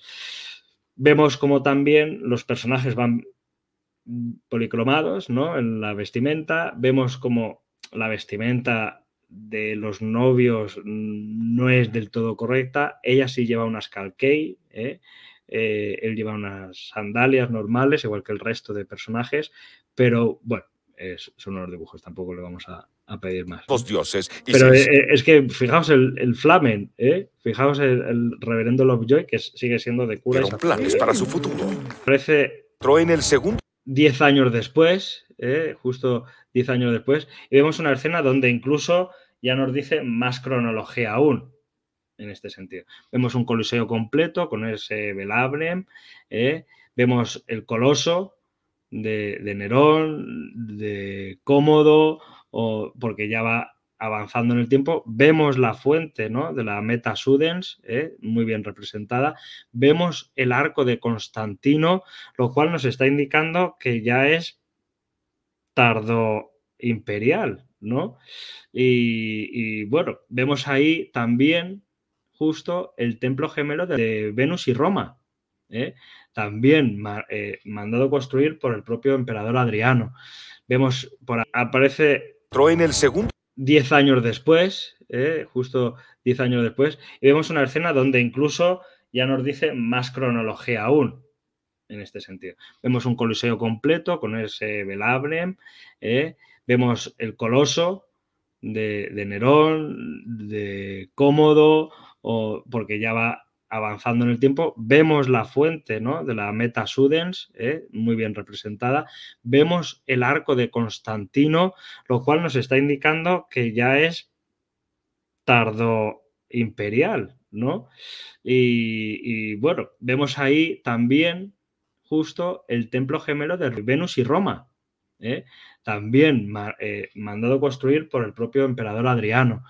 Vemos como también los personajes van policromados, ¿no? En la vestimenta. Vemos como la vestimenta de los novios no es del todo correcta. Ella sí lleva unas calquei, ¿eh? Eh, él lleva unas sandalias normales, igual que el resto de personajes, pero bueno, son unos dibujos, tampoco le vamos a, a pedir más. Los dioses. Pero eh, es que fijaos el, el flamen, ¿eh? fijaos el, reverendo Lovejoy, que sigue siendo de cura. Pero planes para su futuro. Parece. en el segundo. Diez años después, ¿eh? justo diez años después, y vemos una escena donde incluso ya nos dice más cronología aún en este sentido. Vemos un coliseo completo con ese velabrem vemos el coloso de Nerón, de Cómodo, porque ya va avanzando en el tiempo, vemos la fuente de la meta Sudens, ¿eh? muy bien representada, vemos el arco de Constantino, lo cual nos está indicando que ya es tardo imperial, ¿no? Y, bueno, vemos ahí también justo el templo gemelo de Venus y Roma, ¿eh? también eh, mandado construir por el propio emperador Adriano. Vemos, aparece el segundo. Diez años después, eh, justo diez años después, vemos una escena donde incluso ya nos dice más cronología aún en este sentido. Vemos un coliseo completo con ese velabrem, eh, vemos el coloso de, Nerón, de Cómodo, o, porque ya va avanzando en el tiempo, vemos la fuente ¿no? de la meta Sudens, ¿eh? muy bien representada, vemos el arco de Constantino, lo cual nos está indicando que ya es tardo imperial, ¿no? Y, bueno, vemos ahí también justo el templo gemelo de Venus y Roma, ¿eh? también eh, mandado construir por el propio emperador Adriano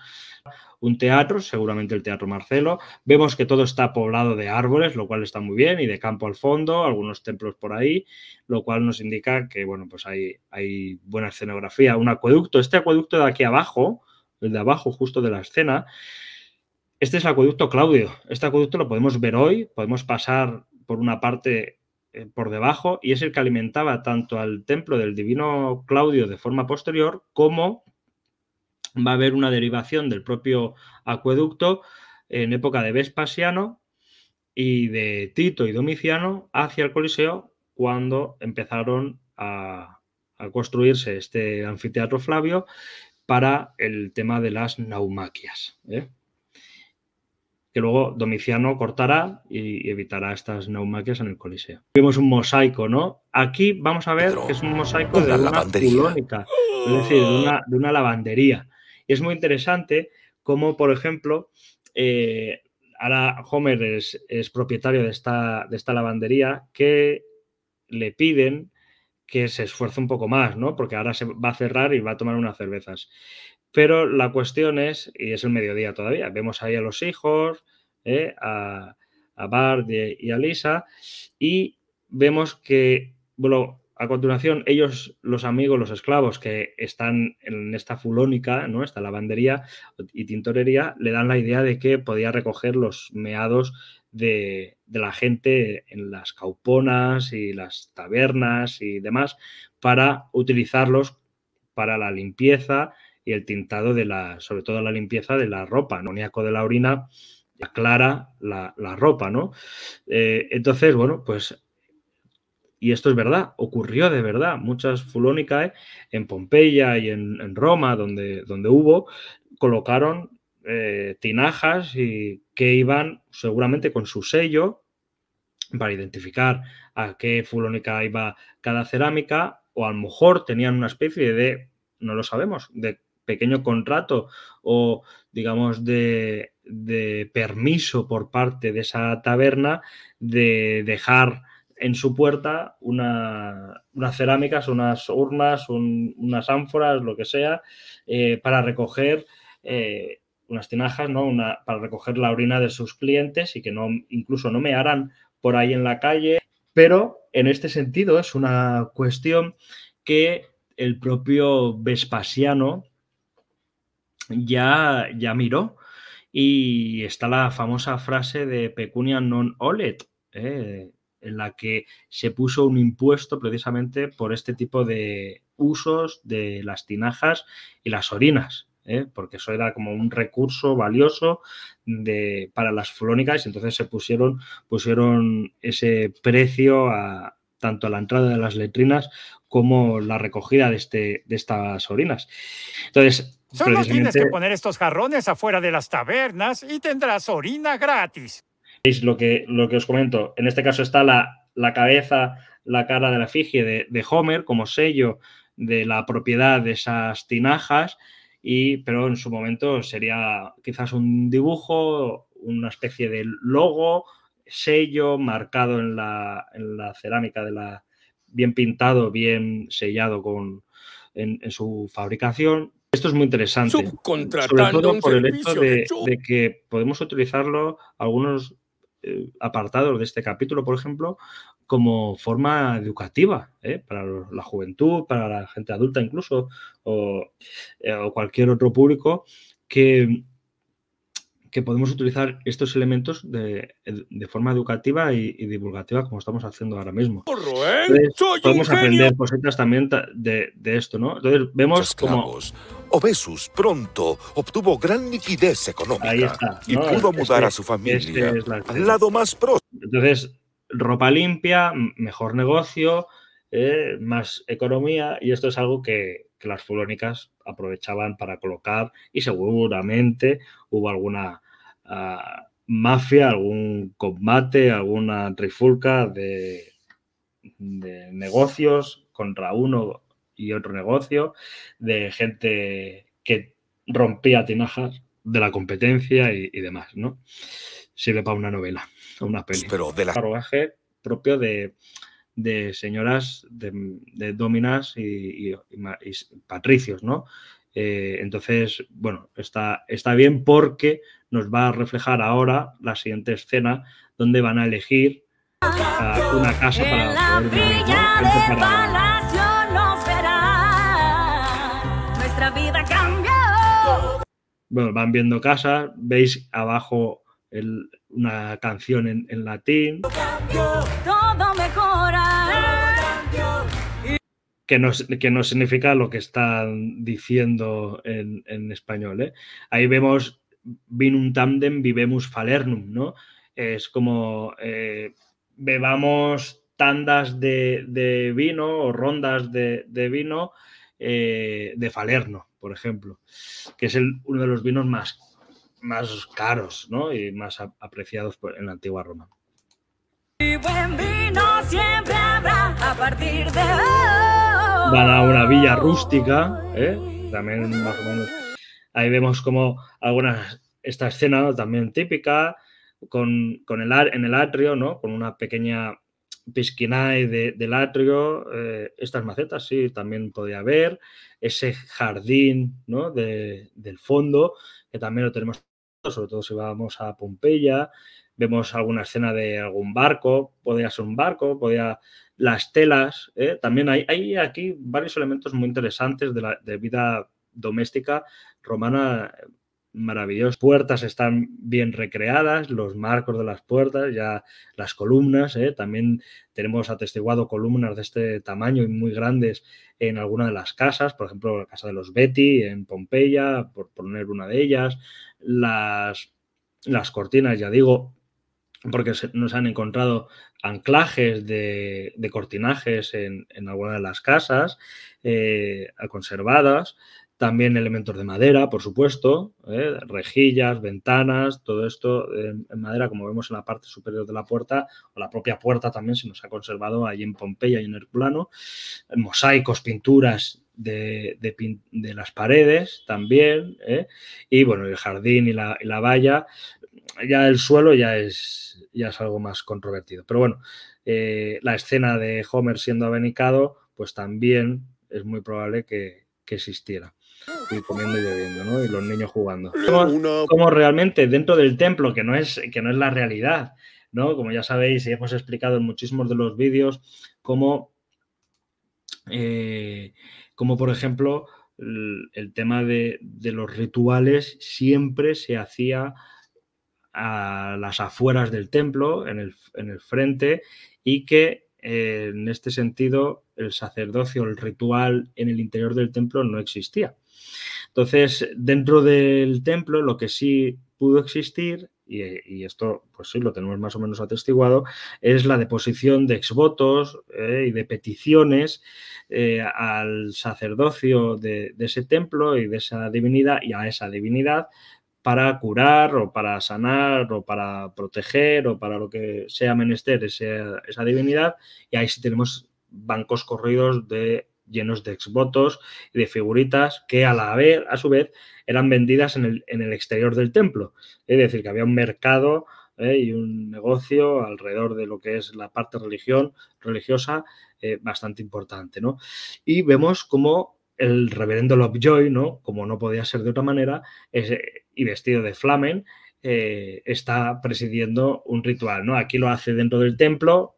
un teatro, seguramente el Teatro Marcelo. Vemos que todo está poblado de árboles, lo cual está muy bien, y de campo al fondo, algunos templos por ahí, lo cual nos indica que, bueno, pues hay, hay buena escenografía. Un acueducto, este acueducto de aquí abajo, el de abajo justo de la escena, este es el acueducto Claudio. Este acueducto lo podemos ver hoy, podemos pasar por una parte eh, por debajo y es el que alimentaba tanto al templo del divino Claudio de forma posterior como va a haber una derivación del propio acueducto en época de Vespasiano y de Tito y Domiciano hacia el Coliseo cuando empezaron a, construirse este anfiteatro Flavio para el tema de las naumaquias. ¿eh? que luego Domiciano cortará y evitará estas naumaquias en el Coliseo. Vemos un mosaico, ¿no? Aquí vamos a ver que es un mosaico de una lavandería. es decir, de de una lavandería. Y es muy interesante cómo, por ejemplo, eh, ahora Homer es, propietario de esta, de esta lavandería que le piden que se esfuerce un poco más, ¿no? Porque ahora se va a cerrar y va a tomar unas cervezas. Pero la cuestión es, y es el mediodía todavía, vemos ahí a los hijos, ¿eh? a, a Bart y a Lisa, y vemos que, bueno, a continuación, ellos, los amigos, los esclavos que están en esta fulónica, ¿no? esta lavandería y tintorería, le dan la idea de que podía recoger los meados de, la gente en las cauponas y las tabernas y demás para utilizarlos para la limpieza y el tintado de la, sobre todo la limpieza de la ropa, ¿no? de la orina aclara la, ropa, ¿no? Eh, entonces, bueno, pues y esto es verdad, ocurrió de verdad. Muchas fulónicas en Pompeya y en, Roma, donde, donde, hubo, colocaron eh, tinajas y que iban seguramente con su sello para identificar a qué fulónica iba cada cerámica, o a lo mejor tenían una especie de, no lo sabemos, de pequeño contrato o, digamos, de, de permiso por parte de esa taberna de dejar en su puerta unas cerámicas, unas urnas, unas ánforas, lo que sea, eh, para recoger eh, unas tinajas, ¿no? Una, para recoger la orina de sus clientes y que no, incluso no me harán por ahí en la calle. Pero en este sentido es una cuestión que el propio Vespasiano ya, ya miró. Y está la famosa frase de pecunia non olet, eh, en la que se puso un impuesto precisamente por este tipo de usos de las tinajas y las orinas. ¿eh? porque eso era como un recurso valioso para las flónicas, y entonces se pusieron, pusieron ese precio a, tanto a la entrada de las letrinas como la recogida de, este, de estas orinas. Entonces, Solo tienes que poner estos jarrones afuera de las tabernas y tendrás orina gratis. ¿Veis lo que, lo que os comento? En este caso está la, cabeza, la cara de la efigie de, Homer como sello de la propiedad de esas tinajas, y, pero en su momento sería quizás un dibujo, una especie de logo, sello marcado en la, cerámica de la, bien pintado, bien sellado con, en, su fabricación. Esto es muy interesante, sobre todo por el hecho de, que podemos utilizarlo algunos eh, apartados de este capítulo, por ejemplo, como forma educativa ¿eh? para la juventud, para la gente adulta incluso, o eh, cualquier otro público que que podemos utilizar estos elementos de, forma educativa y, divulgativa como estamos haciendo ahora mismo. Eh! podemos aprender cositas también de, esto, ¿no? Entonces vemos como... Obesus pronto obtuvo gran liquidez económica y pudo mudar a su familia este al lado más próximo. Entonces, ropa limpia, mejor negocio, eh, más economía y esto es algo que, que las fulónicas aprovechaban para colocar y seguramente hubo alguna ah, mafia, algún combate, alguna trifulca de, negocios contra uno y otro negocio, de gente que rompía tinajas de la competencia y, demás, ¿no? Sirve para una novela, una peli. Pero de la... Un propio de, de señoras, de, dominas y, patricios, ¿no? Eh, entonces, bueno, está, está bien porque nos va a reflejar ahora la siguiente escena donde van a elegir una casa para el Bueno, van viendo casas, veis abajo una canción en, latín. que no, significa lo que están diciendo en, español. ¿eh? Ahí vemos vinum tandem vivemus falernum, ¿no? Es como eh, bebamos tandas de, vino o rondas de, vino eh, de Falerno, por ejemplo, que es el, uno de los vinos más, más caros y más apreciados en la antigua Roma. Y buen vino siempre habrá a partir de hoy van a una villa rústica, ¿eh? también más o menos. Ahí vemos como algunas, esta escena también típica, con, con el, en el atrio, ¿no? con una pequeña piscina de, del atrio, eh, estas macetas, sí, también podía haber, ese jardín ¿no? de, del fondo, que también lo tenemos, sobre todo si vamos a Pompeya, vemos alguna escena de algún barco, podría ser un barco, podía las telas, ¿eh? también hay, aquí varios elementos muy interesantes de, la, vida doméstica romana eh, maravillosas Puertas están bien recreadas, los marcos de las puertas, ya las columnas, ¿eh? también tenemos atestiguado columnas de este tamaño y muy grandes en alguna de las casas, por ejemplo, la casa de los Betty en Pompeya, por poner una de ellas, las, las cortinas, ya digo, porque nos han encontrado anclajes de, cortinajes en, algunas de las casas eh, conservadas, también elementos de madera, por supuesto, eh, rejillas, ventanas, todo esto en, madera, como vemos en la parte superior de la puerta, o la propia puerta también se nos ha conservado allí en Pompeya y en Herculano, mosaicos, pinturas de, las paredes también, eh, y bueno, el jardín y la valla, ya el suelo ya es, ya es algo más controvertido. Pero bueno, eh, la escena de Homer siendo avenicado, pues también es muy probable que, existiera. Y comiendo y bebiendo, ¿no? Y los niños jugando. Como, realmente dentro del templo, que no es, que no es la realidad, ¿no? Como ya sabéis y hemos explicado en muchísimos de los vídeos, como, eh, como por ejemplo, el, tema de, de los rituales siempre se hacía a las afueras del templo, en el, frente, y que eh, en este sentido el sacerdocio, el ritual en el interior del templo no existía. Entonces, dentro del templo lo que sí pudo existir, y, esto pues sí lo tenemos más o menos atestiguado, es la deposición de exvotos eh, y de peticiones eh, al sacerdocio de, ese templo y de esa divinidad y a esa divinidad para curar o para sanar o para proteger o para lo que sea menester esa, divinidad. Y ahí sí tenemos bancos corridos llenos de exvotos y de figuritas que a la vez, a su vez, eran vendidas en el, exterior del templo. Es decir, que había un mercado eh, y un negocio alrededor de lo que es la parte religión, religiosa eh, bastante importante. Y vemos cómo el reverendo Lovejoy, ¿no? Como no podía ser de otra manera, y vestido de flamen, eh, está presidiendo un ritual, ¿no? Aquí lo hace dentro del templo,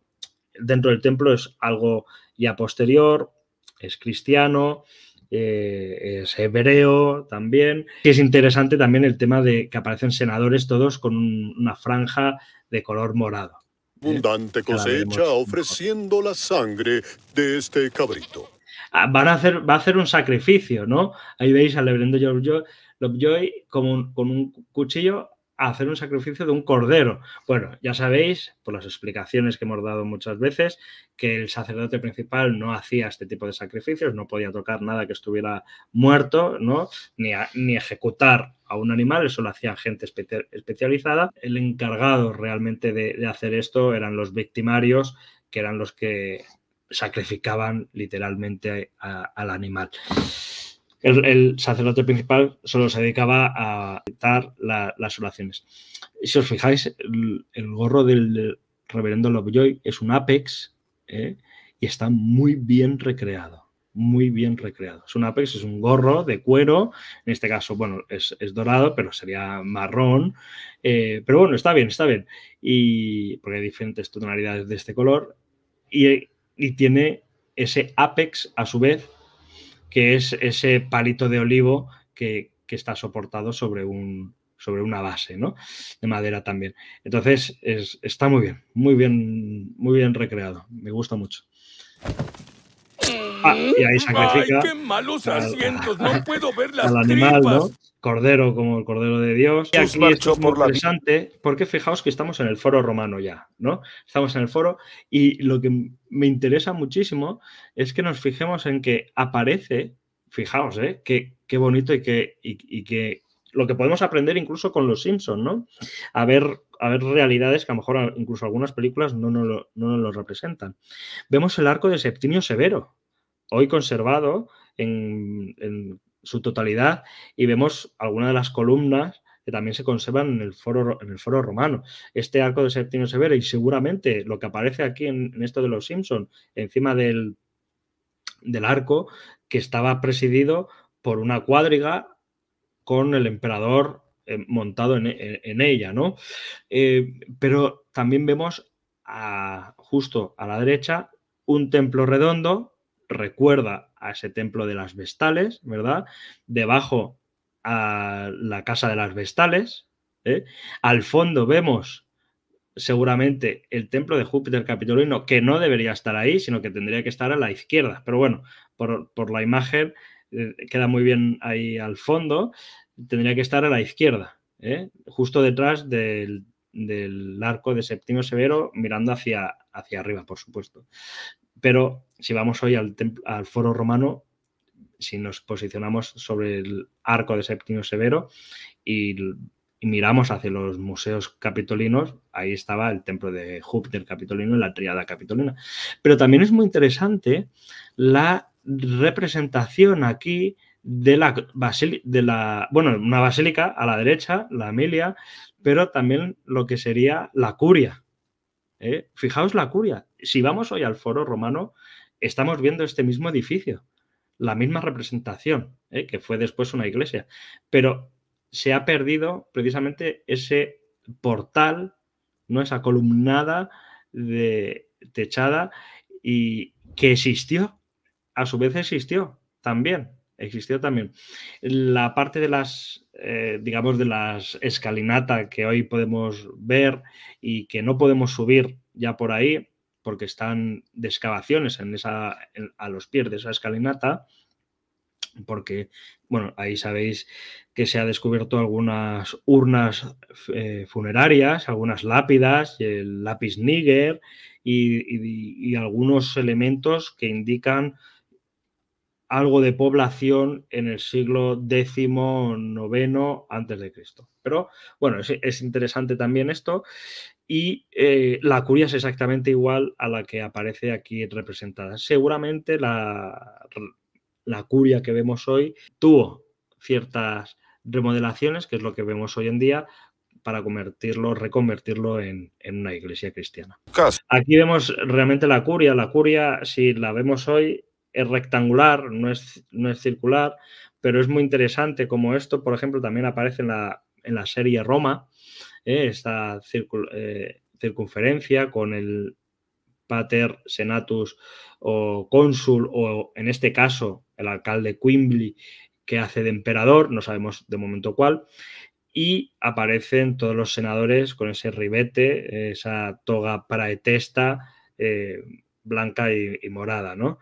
dentro del templo es algo ya posterior, es cristiano, eh, es hebreo también. Y es interesante también el tema de que aparecen senadores todos con una franja de color morado. Abundante cosecha ofreciendo la sangre de este cabrito. Ah, van a hacer, va a hacer un sacrificio, ¿no? Ahí veis al Lebrendo Lovejoy como con un cuchillo a hacer un sacrificio de un cordero. Bueno, ya sabéis, por las explicaciones que hemos dado muchas veces, que el sacerdote principal no hacía este tipo de sacrificios, no podía tocar nada que estuviera muerto, ¿no? Ni, ni ejecutar a un animal, eso lo hacía gente especializada. El encargado realmente de hacer esto eran los victimarios, que eran los que sacrificaban literalmente al animal. El, sacerdote principal solo se dedicaba a dar las oraciones. Si os fijáis, el, gorro del reverendo Lovejoy es un apex ¿eh? y está muy bien recreado. Muy bien recreado. Es un apex, es un gorro de cuero. En este caso, bueno, es, dorado, pero sería marrón. Eh, pero bueno, está bien, está bien. Y porque hay diferentes tonalidades de este color. Y y tiene ese apex a su vez, que es ese palito de olivo que, está soportado sobre, un, sobre una base, ¿no? De madera también. Entonces, está muy bien, muy bien, muy bien recreado. Me gusta mucho. Ah, y ahí sacrifica. qué malos asientos! no puedo ver las al animal, Cordero como el Cordero de Dios. aquí es muy interesante porque fijaos que estamos en el foro romano ya, ¿no? Estamos en el foro y lo que me interesa muchísimo es que nos fijemos en que aparece, fijaos, ¿eh? que Qué, bonito y que lo que podemos aprender incluso con los Simpsons, ¿no? A ver, a ver realidades que a lo mejor incluso algunas películas no nos lo, representan. Vemos el arco de Septimio Severo, hoy conservado en, su totalidad y vemos algunas de las columnas que también se conservan en el foro, en el foro romano. Este arco de Septimio Severo y seguramente lo que aparece aquí en, esto de los Simpson, encima del, arco, que estaba presidido por una cuadriga con el emperador eh, montado en, ella, ¿no? Eh, pero también vemos justo a la derecha un templo redondo recuerda a ese templo de las vestales, ¿verdad? Debajo a la casa de las vestales. ¿eh? Al fondo vemos seguramente el templo de Júpiter Capitolino, que no debería estar ahí, sino que tendría que estar a la izquierda. Pero bueno, por, la imagen eh, queda muy bien ahí al fondo, tendría que estar a la izquierda, ¿eh? justo detrás del, del, arco de Septimo Severo, mirando hacia, hacia arriba, por supuesto. Pero si vamos hoy al, foro romano, si nos posicionamos sobre el arco de Septimio Severo y, miramos hacia los museos capitolinos, ahí estaba el templo de Júpiter capitolino y la triada capitolina. Pero también es muy interesante la representación aquí de la, de bueno, una basílica a la derecha, la Emilia, pero también lo que sería la curia. ¿eh? Fijaos la curia, si vamos hoy al foro romano, estamos viendo este mismo edificio, la misma representación, ¿eh? que fue después una iglesia, pero se ha perdido precisamente ese portal, ¿no? esa columnada de techada y que existió, a su vez existió también, existió también. La parte de las, escalinatas eh, digamos, de las que hoy podemos ver y que no podemos subir ya por ahí, porque están de excavaciones en esa, a los pies de esa escalinata, porque, bueno, ahí sabéis que se ha descubierto algunas urnas eh, funerarias, algunas lápidas, el lápiz níger y, algunos elementos que indican algo de población en el siglo XIX noveno antes de Cristo. Pero bueno, es, interesante también esto y eh, la curia es exactamente igual a la que aparece aquí representada. Seguramente la, curia que vemos hoy tuvo ciertas remodelaciones, que es lo que vemos hoy en día, para convertirlo, reconvertirlo en, una iglesia cristiana. Aquí vemos realmente la curia. La curia, si la vemos hoy, es rectangular, no es, no es circular, pero es muy interesante como esto, por ejemplo, también aparece en la, en la serie Roma, esta eh, circunferencia con el pater senatus o cónsul o en este caso el alcalde Quimbley que hace de emperador, no sabemos de momento cuál, y aparecen todos los senadores con ese ribete, esa toga praetesta eh, blanca y, morada, ¿no?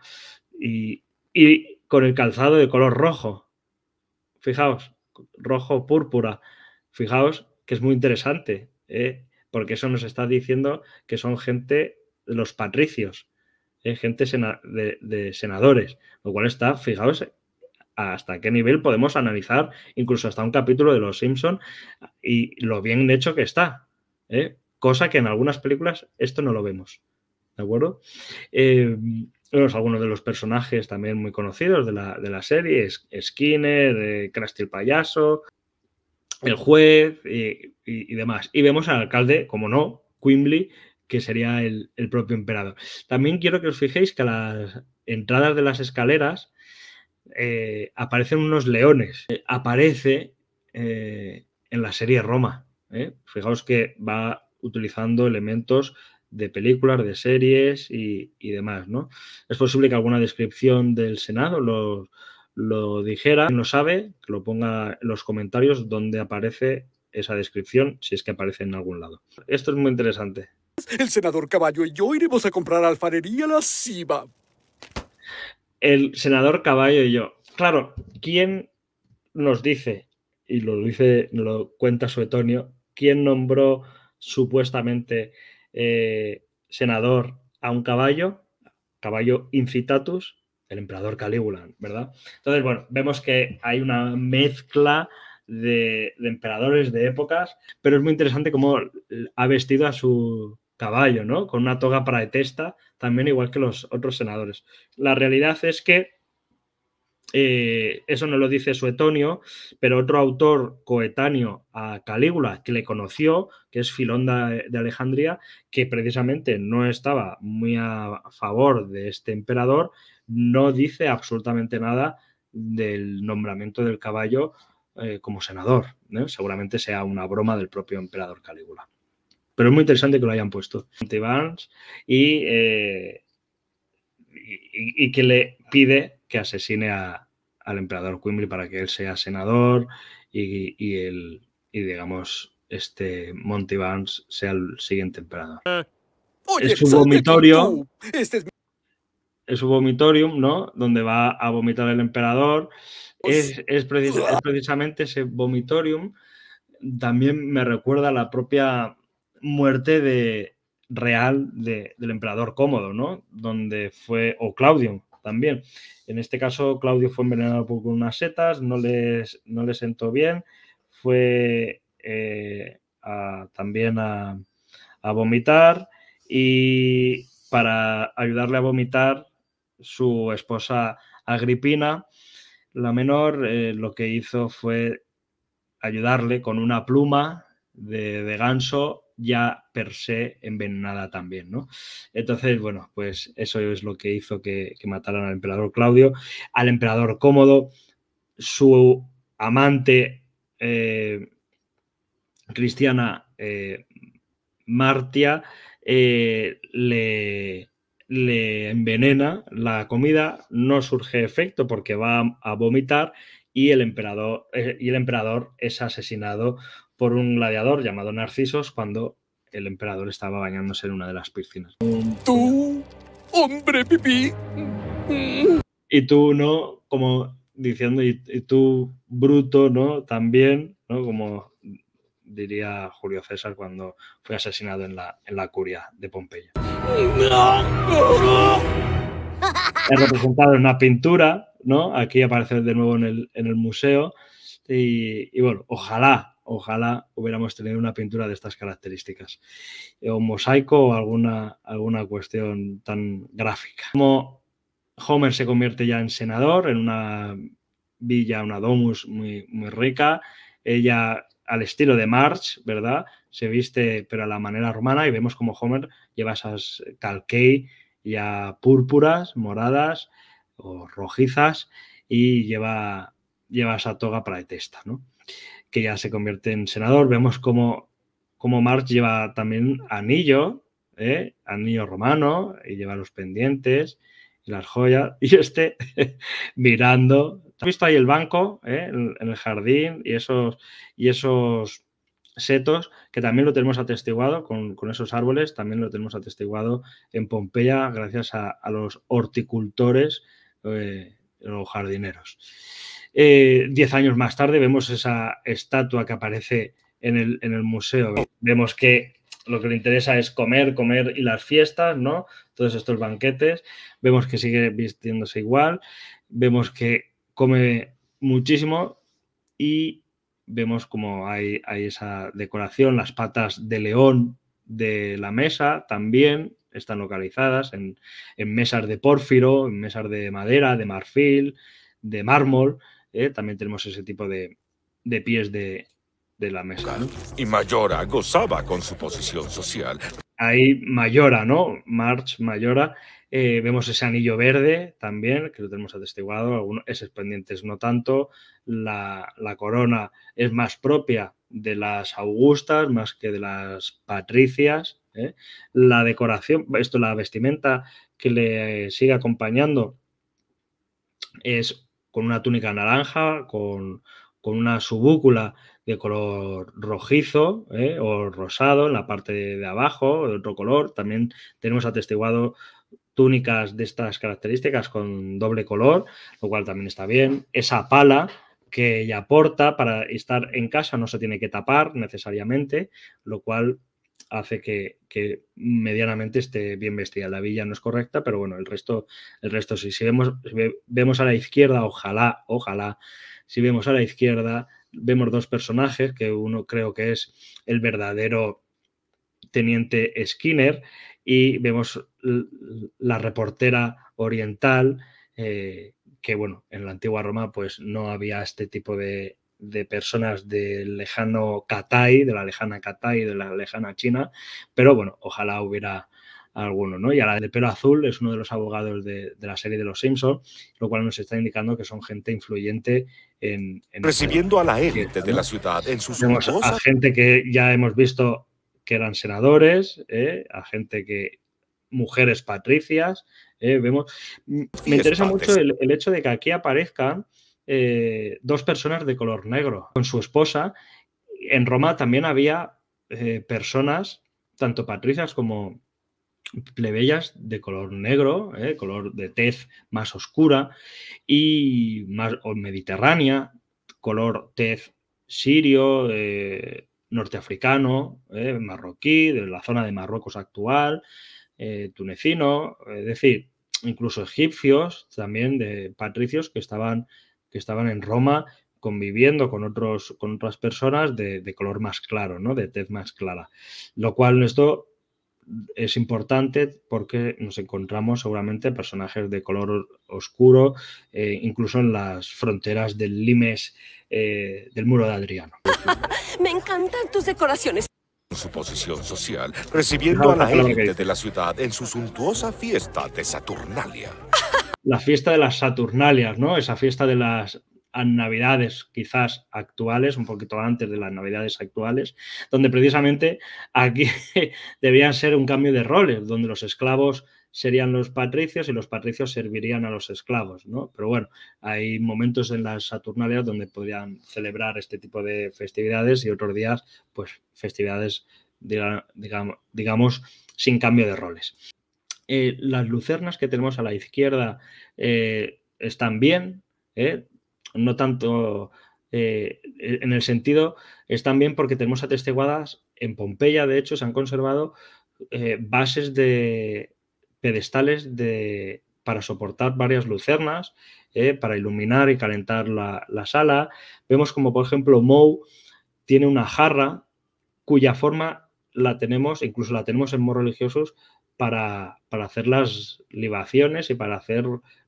Y, y con el calzado de color rojo, fijaos, rojo púrpura, fijaos que es muy interesante, ¿eh? porque eso nos está diciendo que son gente, los patricios, ¿eh? gente de, senadores, lo cual está, fijaos, hasta qué nivel podemos analizar incluso hasta un capítulo de Los Simpson y lo bien hecho que está, ¿eh? cosa que en algunas películas esto no lo vemos, ¿de acuerdo? algunos de los personajes también muy conocidos de la, de la serie, Skinner, Krusty el payaso, el juez y, demás. Y vemos al alcalde, como no, Quimbley, que sería el, propio emperador. También quiero que os fijéis que a las entradas de las escaleras eh, aparecen unos leones. Eh, aparece eh, en la serie Roma. Fijaos que va utilizando elementos de películas, de series y, y, demás. ¿no? Es posible que alguna descripción del Senado los, lo dijera. no sabe, que lo ponga en los comentarios donde aparece esa descripción, si es que aparece en algún lado. Esto es muy interesante. El senador Caballo y yo iremos a comprar alfarería a la Siba. El senador Caballo y yo. Claro, ¿quién nos dice, y lo dice, lo cuenta Suetonio, quién nombró supuestamente eh, senador a un caballo, caballo incitatus, el emperador Calígula, ¿verdad? Entonces, bueno, vemos que hay una mezcla de, de, emperadores de épocas, pero es muy interesante cómo ha vestido a su caballo, ¿no? Con una toga para de testa, también igual que los otros senadores. La realidad es que eh, eso no lo dice Suetonio, pero otro autor coetáneo a Calígula que le conoció, que es Filonda de Alejandría, que precisamente no estaba muy a favor de este emperador, no dice absolutamente nada del nombramiento del caballo eh, como senador. Seguramente sea una broma del propio emperador Calígula. Pero es muy interesante que lo hayan puesto. Eh, y, y que le pide que asesine al emperador Quimby para que él sea senador y, y el, y digamos, este Monty Barnes sea el siguiente emperador. Ah, es un vomitorio. Este es... vomitorium, ¿no? Donde va a vomitar el emperador. Pues, es, precisamente ese vomitorium. También me recuerda la propia muerte de, real del emperador cómodo, ¿no? Donde fue, o Claudio, también. En este caso, Claudio fue envenenado por unas setas, no, no le sentó bien, fue eh, también a, vomitar y para ayudarle a vomitar, su esposa Agripina, la menor, eh, lo que hizo fue ayudarle con una pluma de, de ganso ya per se envenenada también, ¿no? Entonces, bueno, pues eso es lo que hizo que, mataran al emperador Claudio, al emperador Cómodo, su amante eh, cristiana eh, Martia eh, le, envenena la comida, no surge efecto porque va a vomitar y el emperador, y el emperador es asesinado por un gladiador llamado Narcisos cuando el emperador estaba bañándose en una de las piscinas. Tú, hombre pipí. Y tú, ¿no? Como diciendo, y, tú, bruto, ¿no? También, ¿no? Como diría Julio César cuando fue asesinado en la, curia de Pompeya. Es representado en una pintura, ¿no? Aquí aparece de nuevo en el, museo. Y, y bueno, ojalá ojalá hubiéramos tenido una pintura de estas características, eh, o mosaico o alguna, alguna cuestión tan gráfica. Como Homer se convierte ya en senador, en una villa, una domus muy, muy rica, ella al estilo de March, ¿verdad? Se viste, pero a la manera romana, y vemos como Homer lleva esas calquei ya púrpuras, moradas o rojizas, y lleva, lleva esa toga para de testa, ¿no? que ya se convierte en senador. Vemos cómo, Marx lleva también anillo, ¿eh? anillo romano, y lleva los pendientes y las joyas, y este mirando. ¿Has visto ahí el banco ¿eh? en, el jardín y esos, y esos setos, que también lo tenemos atestiguado con, esos árboles, también lo tenemos atestiguado en Pompeya gracias a, los horticultores o eh, los jardineros. Eh, diez años más tarde vemos esa estatua que aparece en el, museo. Vemos que lo que le interesa es comer, comer y las fiestas, ¿no? Todos estos banquetes. Vemos que sigue vistiéndose igual. Vemos que come muchísimo y vemos como hay, esa decoración, las patas de león de la mesa también están localizadas en, en mesas de pórfiro, en mesas de madera, de marfil, de mármol. ¿eh? también tenemos ese tipo de, pies de, la mesa. Y Mayora gozaba con su posición social. Ahí Mayora, ¿no? March, Mayora. Eh, vemos ese anillo verde también, que lo tenemos atestiguado, algunos, esos pendientes no tanto. La, corona es más propia de las augustas más que de las patricias. ¿eh? La decoración, esto, la vestimenta que le sigue acompañando es con una túnica naranja, con, una subúcula de color rojizo ¿eh? o rosado en la parte de abajo, de otro color. También tenemos atestiguado túnicas de estas características con doble color, lo cual también está bien. Esa pala que ella porta para estar en casa no se tiene que tapar necesariamente, lo cual hace que, medianamente esté bien vestida. La villa no es correcta, pero bueno, el resto, el resto sí. Si vemos, vemos a la izquierda, ojalá, ojalá, si vemos a la izquierda, vemos dos personajes, que uno creo que es el verdadero teniente Skinner y vemos la reportera oriental, eh, que bueno, en la antigua Roma pues no había este tipo de, de personas del lejano Katai, de la lejana Katai, de la lejana China, pero bueno, ojalá hubiera alguno, ¿no? Y a la de pelo azul es uno de los abogados de, la serie de los Simpsons, lo cual nos está indicando que son gente influyente en... Recibiendo a la élite de la ciudad en sus Tenemos a gente que ya hemos visto que eran senadores, ¿eh? a gente que... mujeres patricias, ¿eh? vemos... Me interesa mucho el, el hecho de que aquí aparezcan eh, dos personas de color negro con su esposa. En Roma también había eh, personas, tanto patricias como plebeyas de color negro, eh, color de tez más oscura y más mediterránea, color tez sirio, norteafricano, marroquí, de la zona de Marruecos actual, tunecino, es decir, incluso egipcios, también de patricios que estaban que estaban en Roma conviviendo con, otros, con otras personas de, de color más claro, ¿no? de tez más clara. Lo cual esto es importante porque nos encontramos seguramente personajes de color oscuro, eh, incluso en las fronteras del limes eh, del muro de Adriano. Me encantan tus decoraciones. Su posición social, recibiendo a la gente de la ciudad en su suntuosa fiesta de Saturnalia. la fiesta de las Saturnalias, ¿no? Esa fiesta de las navidades quizás actuales, un poquito antes de las navidades actuales, donde precisamente aquí debían ser un cambio de roles, donde los esclavos serían los patricios y los patricios servirían a los esclavos, ¿no? Pero bueno, hay momentos en las Saturnalias donde podrían celebrar este tipo de festividades y otros días, pues festividades, digamos sin cambio de roles. Eh, las lucernas que tenemos a la izquierda eh, están bien, eh, no tanto en el sentido, están bien porque tenemos atestiguadas en Pompeya, de hecho, se han conservado bases de pedestales para soportar varias lucernas, para iluminar y calentar la, la sala. Vemos como, por ejemplo, Mou tiene una jarra cuya forma la tenemos, incluso la tenemos en Mou religiosos, para, hacer las libaciones y para hacer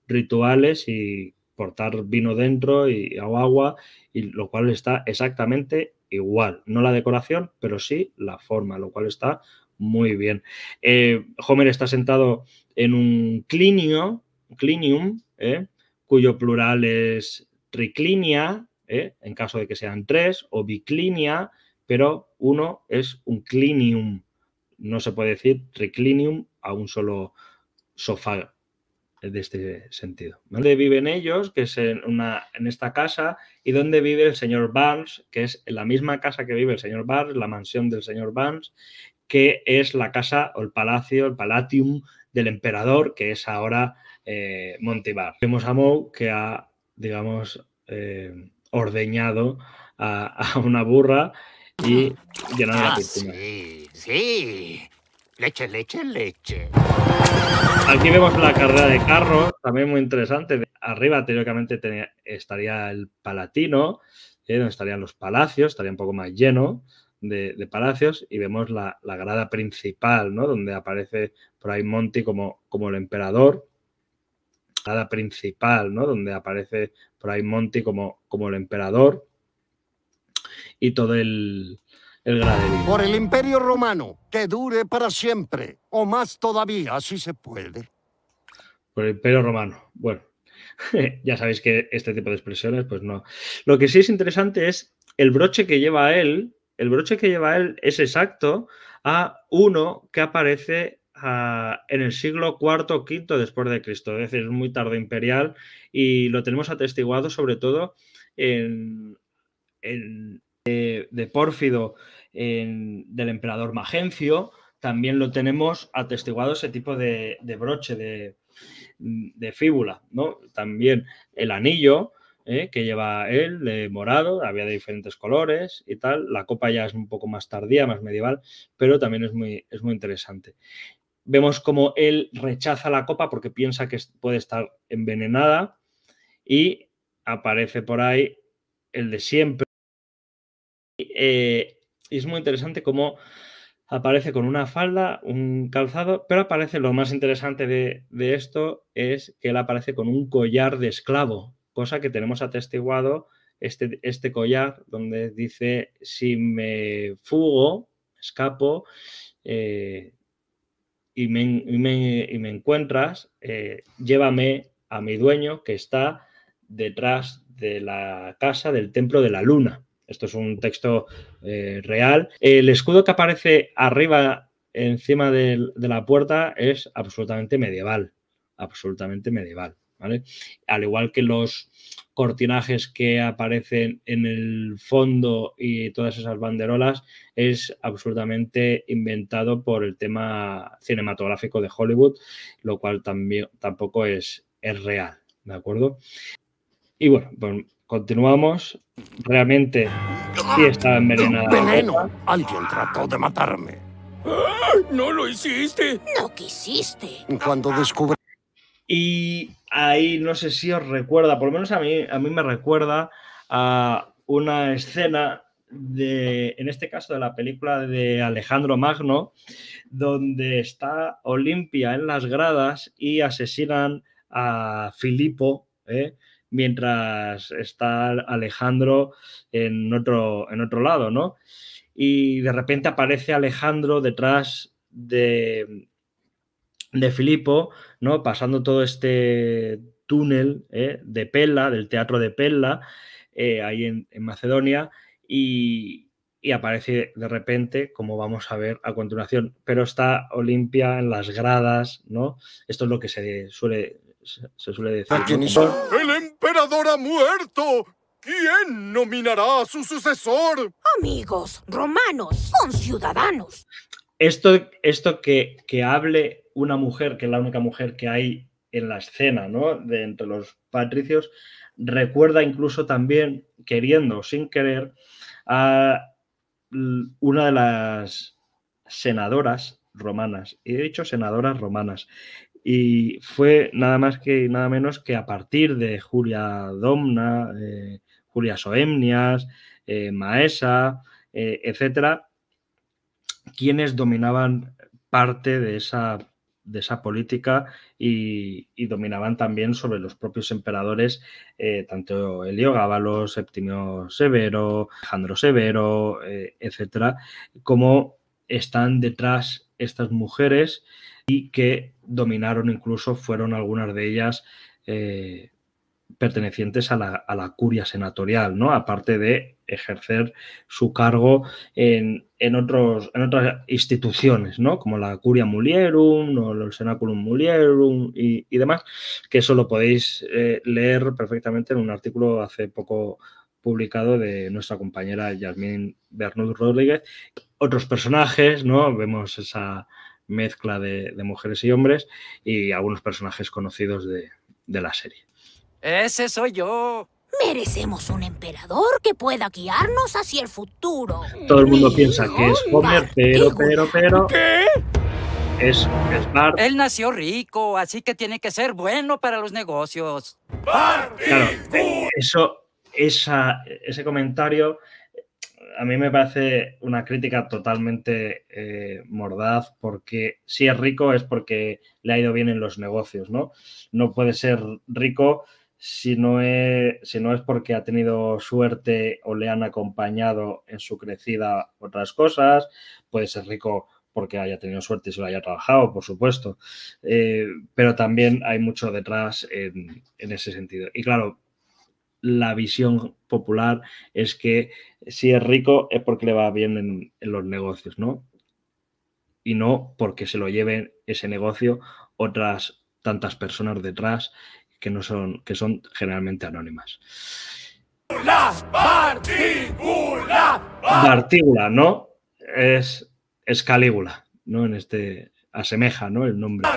rituales y cortar vino dentro y agua, y lo cual está exactamente igual. No la decoración, pero sí la forma, lo cual está muy bien. Eh, Homer está sentado en un clinio, clinium, ¿eh? cuyo plural es triclinia, ¿eh? en caso de que sean tres, o biclinia, pero uno es un clinium no se puede decir reclinium a un solo sofá de este sentido. ¿Dónde viven ellos? Que es en, una, en esta casa. ¿Y dónde vive el señor Barnes? Que es en la misma casa que vive el señor Barnes, la mansión del señor Barnes, que es la casa o el palacio, el palatium del emperador, que es ahora eh, Montibar. Vemos a Moe que ha, digamos, eh, ordeñado a, una burra y ah. llenado la ah, piscina. Sí. Leche, leche, leche. Aquí vemos la carrera de carros, también muy interesante. Arriba, teóricamente, estaría el Palatino, eh, donde estarían los palacios, estaría un poco más lleno de, palacios, y vemos la, grada principal, ¿no? Donde aparece por ahí Monty como, como el emperador. Grada principal, ¿no? Donde aparece por ahí Monty como, como el emperador. Y todo el, por el Imperio Romano, que dure para siempre, o más todavía, si se puede. Por el Imperio Romano, bueno. ya sabéis que este tipo de expresiones, pues no. Lo que sí es interesante es el broche que lleva él, el broche que lleva él es exacto a uno que aparece ah, en el siglo IV o V después de Cristo, es decir, muy tarde imperial y lo tenemos atestiguado sobre todo en, de, Pórfido del emperador Magencio, también lo tenemos atestiguado ese tipo de, broche de, fíbula, ¿no? También el anillo ¿eh? que lleva él, de morado, había de diferentes colores y tal. La copa ya es un poco más tardía, más medieval, pero también es muy, es muy interesante. Vemos como él rechaza la copa porque piensa que puede estar envenenada y aparece por ahí el de siempre eh, y es muy interesante cómo aparece con una falda, un calzado, pero aparece lo más interesante de, esto es que él aparece con un collar de esclavo, cosa que tenemos atestiguado este, este collar donde dice, si me fugo, escapo eh, y, me, y, me, encuentras, eh, llévame a mi dueño que está detrás de la casa del templo de la luna. Esto es un texto eh, real. El escudo que aparece arriba, encima de, la puerta, es absolutamente medieval. Absolutamente medieval. ¿Vale? Al igual que los cortinajes que aparecen en el fondo y todas esas banderolas, es absolutamente inventado por el tema cinematográfico de Hollywood, lo cual también, tampoco es, es real, ¿de acuerdo? Y bueno, pues continuamos. Realmente sí estaba envenenada. ¡Veneno! Alguien trató de matarme. ¡Ah! ¡No lo hiciste! ¡No quisiste! Cuando descubrí. Y ahí no sé si os recuerda, por lo menos a mí, a mí me recuerda a una escena de, en este caso, de la película de Alejandro Magno, donde está Olimpia en las gradas y asesinan a Filipo, ¿eh? mientras está Alejandro en otro, en otro lado, ¿no? Y de repente aparece Alejandro detrás de, de Filipo, ¿no? Pasando todo este túnel ¿eh? de Pella, del teatro de Pella, eh, ahí en, Macedonia, y, y, aparece de repente, como vamos a ver a continuación, pero está Olimpia en las gradas, ¿no? Esto es lo que se suele se suele decir. ¡El emperador ha muerto! ¿Quién nominará a su sucesor? Amigos, romanos, son Esto, esto que, que hable una mujer, que es la única mujer que hay en la escena, ¿no? De entre los patricios, recuerda incluso también, queriendo o sin querer, a una de las senadoras romanas. Y he dicho senadoras romanas. Y fue nada más que nada menos que a partir de Julia Domna, eh, Julia Soemnias, eh, Maesa, eh, etcétera, quienes dominaban parte de esa, de esa política y, dominaban también sobre los propios emperadores, tanto Helio Gábalo, Septimio Severo, Alejandro Severo, etcétera, como están detrás estas mujeres y que dominaron incluso, fueron algunas de ellas eh, pertenecientes a la, curia senatorial, ¿no? Aparte de ejercer su cargo en, otros, en otras instituciones, ¿no? Como la curia mulierum o el senaculum mulierum y, demás, que eso lo podéis eh, leer perfectamente en un artículo hace poco publicado de nuestra compañera Yasmín Bernud Rodríguez. Otros personajes, ¿no? Vemos esa, mezcla de, mujeres y hombres y algunos personajes conocidos de, la serie. ¡Ese soy yo! Merecemos un emperador que pueda guiarnos hacia el futuro. Todo el mundo piensa que es Homer, pero, pero, pero. ¿Qué? Es, es Bart. Él nació rico, así que tiene que ser bueno para los negocios. Claro, eso, esa, ese comentario a mí me parece una crítica totalmente eh, mordaz, porque si es rico es porque le ha ido bien en los negocios, ¿no? No puede ser rico si no es, si no es porque ha tenido suerte o le han acompañado en su crecida otras cosas, puede ser rico porque haya tenido suerte y se lo haya trabajado, por supuesto, eh, pero también hay mucho detrás en, en ese sentido. Y claro, la visión popular es que si es rico es porque le va bien en, los negocios, ¿no? Y no porque se lo lleven ese negocio otras tantas personas detrás que no son, que son generalmente anónimas. Partícula, partícula, ¿no? Es, Calígula, ¿no? En este asemeja, ¿no? El nombre.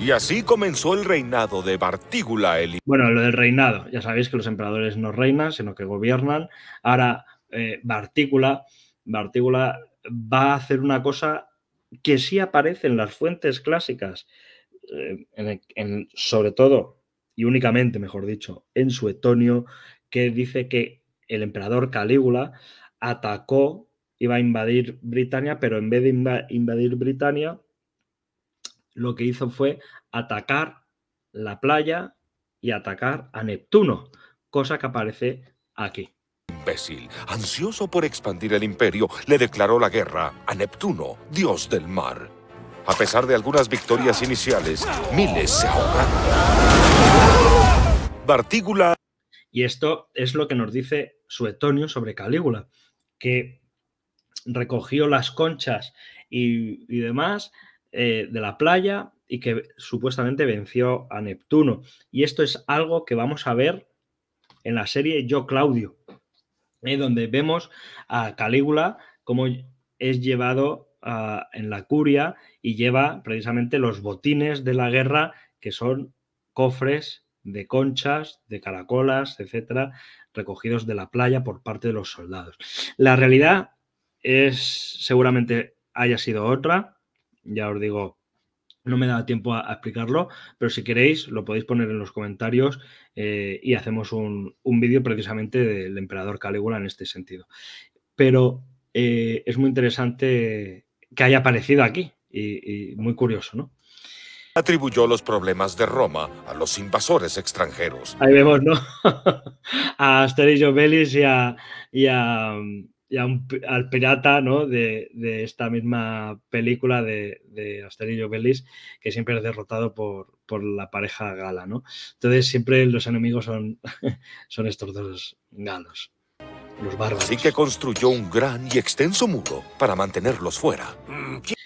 Y así comenzó el reinado de Bartígula el... Bueno, lo del reinado, ya sabéis que los emperadores no reinan, sino que gobiernan. Ahora, eh, Bartígula, va a hacer una cosa que sí aparece en las fuentes clásicas, eh, sobre todo y únicamente, mejor dicho, en su etonio, que dice que el emperador Calígula atacó, iba a invadir Britania, pero en vez de invadir Britania, lo que hizo fue atacar la playa y atacar a Neptuno, cosa que aparece aquí. Imbécil, ansioso por expandir el imperio, le declaró la guerra a Neptuno, dios del mar. A pesar de algunas victorias iniciales, miles se ahogaron. Y esto es lo que nos dice Suetonio sobre Calígula, que recogió las conchas y demás, eh, de la playa y que supuestamente venció a Neptuno. Y esto es algo que vamos a ver en la serie Yo Claudio, eh, donde vemos a Calígula como es llevado ah, en la curia y lleva precisamente los botines de la guerra, que son cofres de conchas, de caracolas, etcétera, recogidos de la playa por parte de los soldados. La realidad es seguramente haya sido otra, ya os digo, no me da tiempo a, explicarlo, pero si queréis lo podéis poner en los comentarios eh, y hacemos un, vídeo precisamente del emperador Calígula en este sentido. Pero eh, es muy interesante que haya aparecido aquí y, muy curioso, ¿no? Atribuyó los problemas de Roma a los invasores extranjeros. Ahí vemos, ¿no? a Asterix y y a y al pirata de, esta misma película de, de Asterillo Bellis, que siempre es derrotado por, la pareja gala. ¿no? Entonces, siempre los enemigos son, son estos dos galos. Los bárbaros. Así que construyó un gran y extenso muro para mantenerlos fuera.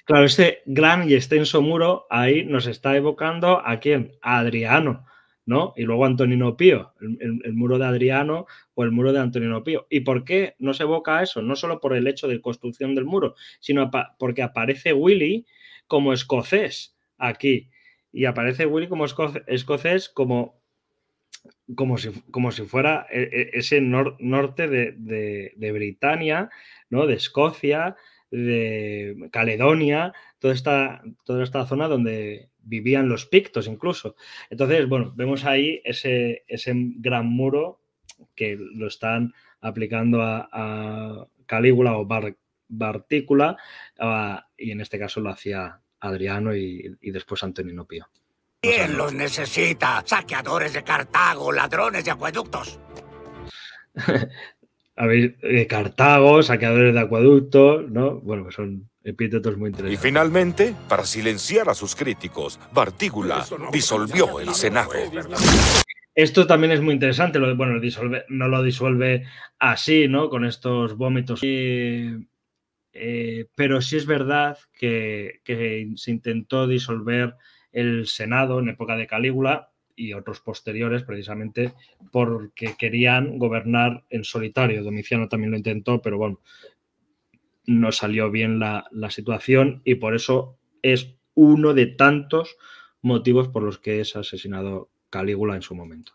Claro, este gran y extenso muro ahí nos está evocando a quién? A Adriano ¿no? Y luego Antonino Pío, el, muro de Adriano o el muro de Antonino Pío. ¿Y por qué no se evoca eso? No solo por el hecho de construcción del muro, sino porque aparece Willy como escocés aquí. Y aparece Willy como escocés como, como, si, fuera eh, eh, ese norte de, de, de Britania, ¿no? De Escocia, de Caledonia, toda esta, toda esta zona donde vivían los pictos incluso. Entonces, bueno, vemos ahí ese, ese gran muro que lo están aplicando a, Calígula o Bartícula, y en este caso lo hacía Adriano y, y después Antonino Pío. ¿Quién los necesita? Saqueadores de Cartago, ladrones de acueductos. a ver, eh, Cartago, saqueadores de acueductos, ¿no? Bueno, son epítetos muy interesantes. Y finalmente, para silenciar a sus críticos, Bartígula disolvió el Senado. Esto también es muy interesante, lo, bueno, no lo disuelve así, ¿no? Con estos vómitos. Eh, pero sí es verdad que se intentó disolver el Senado en época de Calígula, y otros posteriores, precisamente porque querían gobernar en solitario. Domiciano también lo intentó, pero bueno, no salió bien la, situación y por eso es uno de tantos motivos por los que es asesinado Calígula en su momento.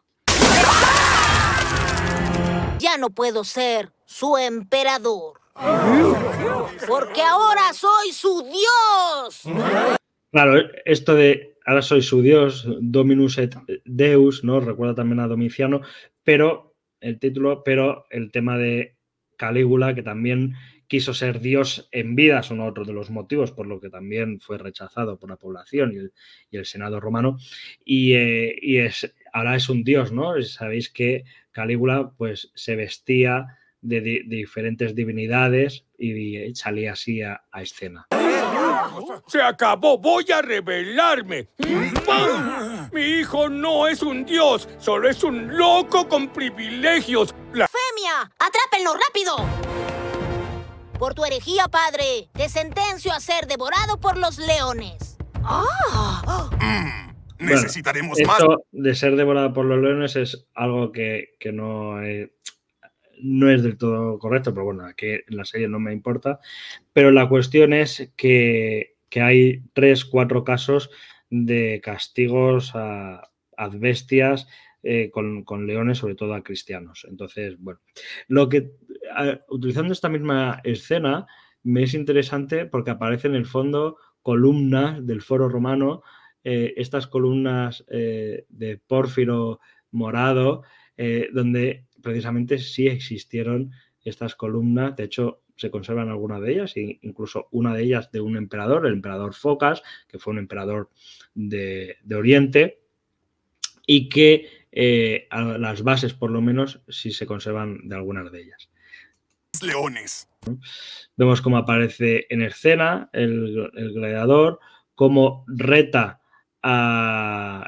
Ya no puedo ser su emperador. Porque ahora soy su dios. Claro, esto de ahora soy su Dios, Dominus et Deus, ¿no? Recuerda también a Domiciano, pero el título, pero el tema de Calígula, que también quiso ser Dios en vida, son otro de los motivos por lo que también fue rechazado por la población y el, Senado romano. Eh, y, es, ahora es un Dios, ¿no? Sabéis que Calígula pues, se vestía de, diferentes divinidades y, salía así a escena. Se acabó. Voy a rebelarme. Mi hijo no es un dios, solo es un loco con privilegios. La... ¡Femia! ¡Atrápenlo rápido! Por tu herejía, padre, te sentencio a ser devorado por los leones. Ah. Mm. Necesitaremos más. De ser devorado por los leones es algo que, que no no es del todo correcto, pero bueno, aquí en la serie no me importa. Pero la cuestión es que, hay tres, cuatro casos de castigos a, a bestias eh, con, leones, sobre todo a cristianos. Entonces, bueno, lo que utilizando esta misma escena me es interesante porque aparece en el fondo columnas del foro romano, eh, estas columnas eh, de pórfiro morado, donde precisamente sí existieron estas columnas, de hecho se conservan algunas de ellas, e incluso una de ellas de un emperador, el emperador Focas, que fue un emperador de, Oriente, y que eh, las bases, por lo menos, sí se conservan de algunas de ellas. Leones. Vemos cómo aparece en escena el, gladiador, cómo reta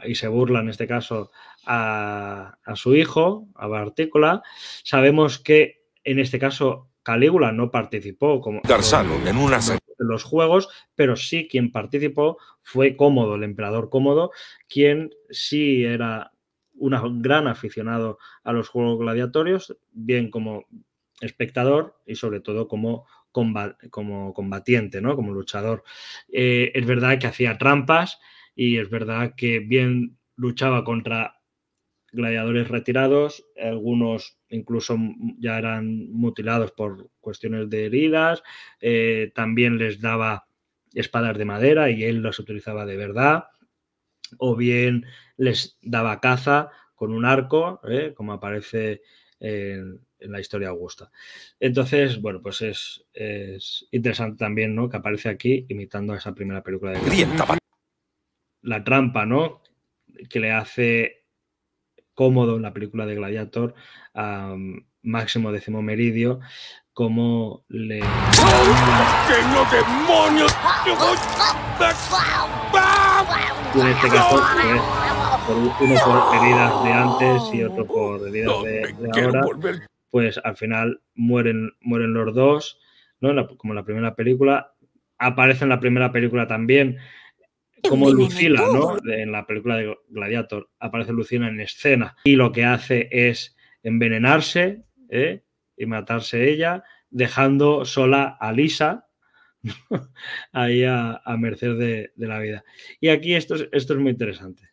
y se burla en este caso a, su hijo, a Bartícola. Sabemos que en este caso Calígula no participó como en una... los juegos, pero sí quien participó fue Cómodo, el emperador Cómodo, quien sí era un gran aficionado a los juegos gladiatorios, bien como espectador y sobre todo como, como combatiente, ¿no? como luchador. Eh, es verdad que hacía trampas y es verdad que bien luchaba contra gladiadores retirados, algunos incluso ya eran mutilados por cuestiones de heridas, eh, también les daba espadas de madera y él las utilizaba de verdad, o bien les daba caza con un arco, eh, como aparece en, la historia augusta. Entonces, bueno, pues es, interesante también, ¿no? Que aparece aquí imitando a esa primera película de... La trampa, ¿no? Que le hace cómodo en la película de Gladiator mm, Máximo Décimo Meridio, como le... En este caso, pues, por uno por heridas de antes y otro por heridas de, ahora, pues al final mueren, mueren los dos, ¿no? como en la primera película. Aparece en la primera película también como Lucila, ¿no? En la película de Gladiator aparece Lucila en escena y lo que hace es envenenarse ¿eh? y matarse ella, dejando sola a Lisa ahí a, merced de, la vida. Y aquí esto es, esto es muy interesante.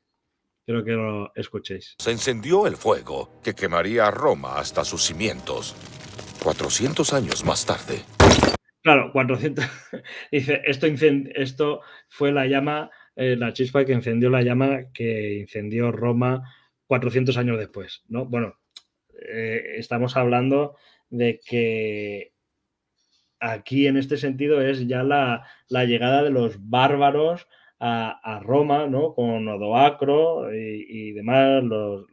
Creo que lo escuchéis. Se encendió el fuego que quemaría Roma hasta sus cimientos. 400 años más tarde. Claro, 400. Dice, esto, esto fue la llama eh, la chispa que encendió la llama que incendió Roma 400 años después, ¿no? Bueno, eh, estamos hablando de que aquí en este sentido es ya la, llegada de los bárbaros a, Roma, ¿no? Con Odoacro y, y demás, los,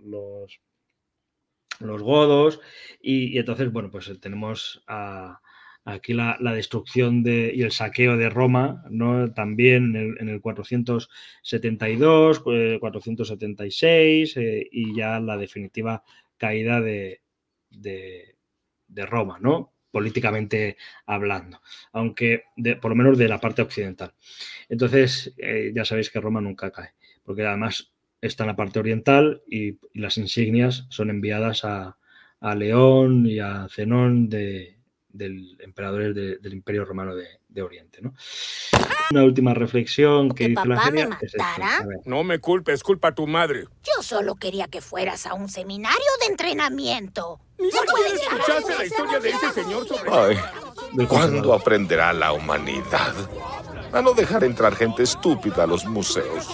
los, godos. Y, y, entonces, bueno, pues tenemos a, Aquí la, destrucción de, y el saqueo de Roma, ¿no? también en el, 472, 476 eh, eh, y ya la definitiva caída de, Roma, ¿no? políticamente hablando, aunque por lo menos de la parte occidental. Entonces, eh, ya sabéis que Roma nunca cae, porque además está en la parte oriental y, las insignias son enviadas a, a León y a Zenón de, del emperador del Imperio Romano de, Oriente. ¿no? Una última reflexión que dice la no me culpes, culpa a tu madre. Yo solo quería que fueras a un seminario de entrenamiento. la historia de ese señor ¿cuándo aprenderá la humanidad? A no dejar entrar gente estúpida a los museos.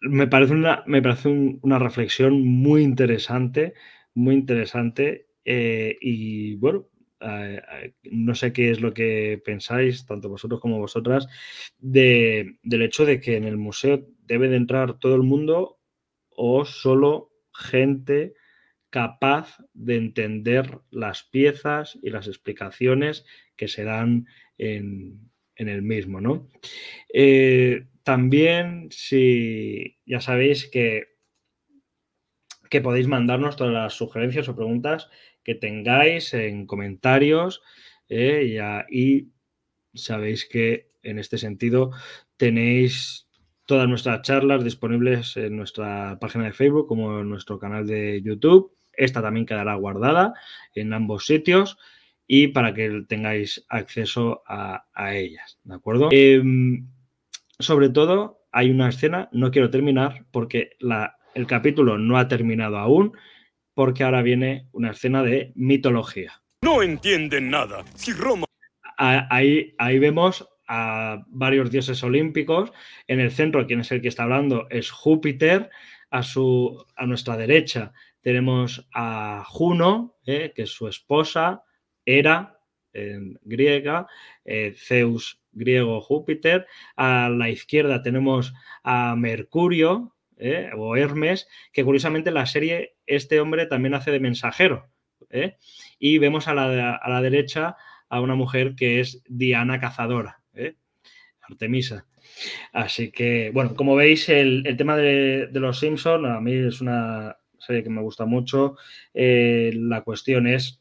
me parece una, me parece una reflexión muy interesante, muy interesante eh, y bueno, eh, eh, no sé qué es lo que pensáis, tanto vosotros como vosotras, del hecho de que en el museo debe de entrar todo el mundo o solo gente capaz de entender las piezas y las explicaciones que se dan en, el mismo, ¿no? también, si ya sabéis que, que podéis mandarnos todas las sugerencias o preguntas que tengáis en comentarios eh, y, sabéis que en este sentido tenéis todas nuestras charlas disponibles en nuestra página de Facebook como en nuestro canal de YouTube. Esta también quedará guardada en ambos sitios y para que tengáis acceso a, ellas, ¿de acuerdo? Em, sobre todo, hay una escena, no quiero terminar porque la, el capítulo no ha terminado aún porque ahora viene una escena de mitología. No entienden nada. Si Roma. Ahí, ahí vemos a varios dioses olímpicos. En el centro, quien es el que está hablando, es Júpiter. A, su, a nuestra derecha tenemos a Juno, eh, que es su esposa, Hera, en griega, eh, Zeus, griego, Júpiter. A la izquierda tenemos a Mercurio, ¿eh? o Hermes, que curiosamente la serie este hombre también hace de mensajero. ¿eh? Y vemos a la, derecha a una mujer que es Diana Cazadora, ¿eh? Artemisa. Así que, bueno, como veis, el, tema de, de los Simpsons a mí es una serie que me gusta mucho. la cuestión es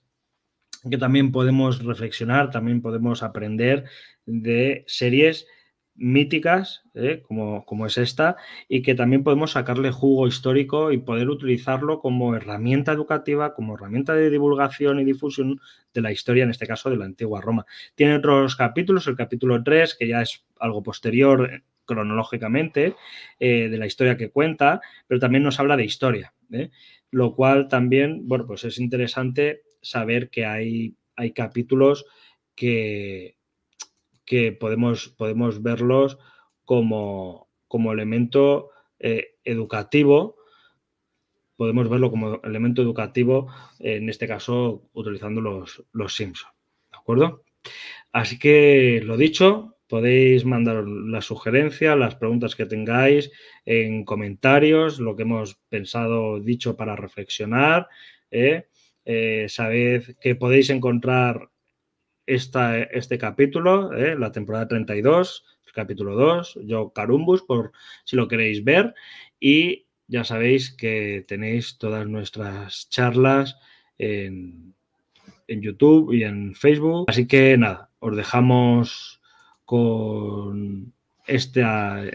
que también podemos reflexionar, también podemos aprender de series míticas, ¿eh? como, como, es esta, y que también podemos sacarle jugo histórico y poder utilizarlo como herramienta educativa, como herramienta de divulgación y difusión de la historia, en este caso de la antigua Roma. Tiene otros capítulos, el capítulo 3, que ya es algo posterior eh, cronológicamente eh, de la historia que cuenta, pero también nos habla de historia, lo cual también, bueno, pues es interesante saber que hay, hay capítulos que, que podemos, podemos verlos como, elemento eh, educativo, podemos verlo como elemento educativo, en este caso utilizando los, los Simpson. ¿De acuerdo? Así que lo dicho, podéis mandar la sugerencia, las preguntas que tengáis en comentarios, lo que hemos pensado, dicho para reflexionar. ¿eh? eh sabed que podéis encontrar esta, este capítulo, ¿eh? la temporada 32, el capítulo 2, yo Carumbus, por si lo queréis ver. Y ya sabéis que tenéis todas nuestras charlas en, YouTube y en Facebook. Así que nada, os dejamos con este,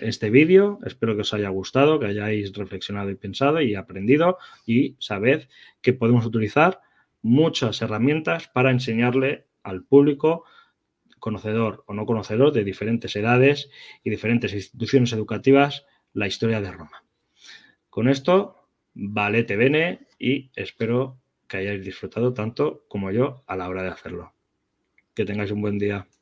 este vídeo. Espero que os haya gustado, que hayáis reflexionado y pensado y aprendido y sabed que podemos utilizar muchas herramientas para enseñarle al público conocedor o no conocedor de diferentes edades y diferentes instituciones educativas la historia de Roma. Con esto, valete bene y espero que hayáis disfrutado tanto como yo a la hora de hacerlo. Que tengáis un buen día.